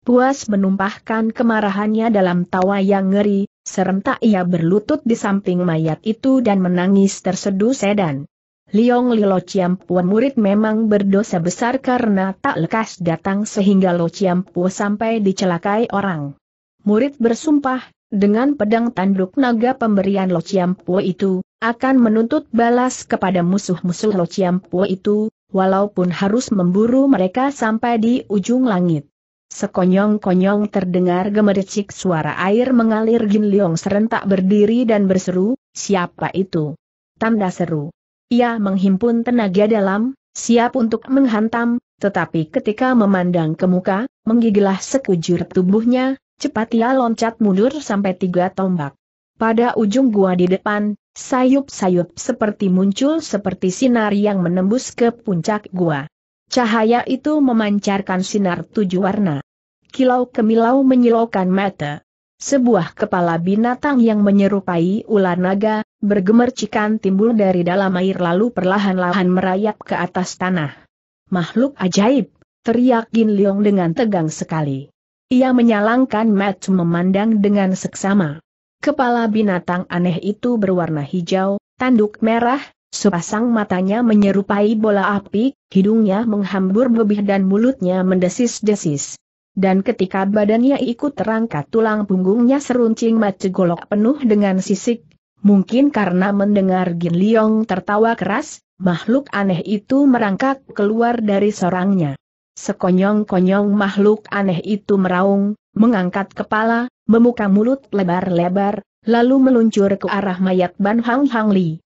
Puas menumpahkan kemarahannya dalam tawa yang ngeri, serentak ia berlutut di samping mayat itu dan menangis terseduh sedan. Liong Lilo Pua murid memang berdosa besar karena tak lekas datang sehingga Lo Pua sampai dicelakai orang. Murid bersumpah, dengan pedang tanduk naga pemberian Lo Pua itu, akan menuntut balas kepada musuh-musuh Lo Pua itu, walaupun harus memburu mereka sampai di ujung langit. Sekonyong-konyong terdengar gemericik suara air mengalir Jin Leong serentak berdiri dan berseru, siapa itu? Tanda seru. Ia menghimpun tenaga dalam, siap untuk menghantam, tetapi ketika memandang ke muka, menggigilah sekujur tubuhnya, cepat ia loncat mundur sampai tiga tombak. Pada ujung gua di depan, sayup-sayup seperti muncul seperti sinar yang menembus ke puncak gua. Cahaya itu memancarkan sinar tujuh warna. Kilau kemilau menyilaukan mata. Sebuah kepala binatang yang menyerupai ular naga, bergemercikan timbul dari dalam air lalu perlahan-lahan merayap ke atas tanah. Makhluk ajaib, teriak Gin Leong dengan tegang sekali. Ia menyalangkan match, memandang dengan seksama. Kepala binatang aneh itu berwarna hijau, tanduk merah, Sepasang matanya menyerupai bola api, hidungnya menghambur bebih dan mulutnya mendesis-desis. Dan ketika badannya ikut terangkat tulang punggungnya seruncing golok penuh dengan sisik, mungkin karena mendengar Gin Liong tertawa keras, makhluk aneh itu merangkak keluar dari sorangnya. Sekonyong-konyong makhluk aneh itu meraung, mengangkat kepala, memuka mulut lebar-lebar, lalu meluncur ke arah mayat Ban Hang Hang Li.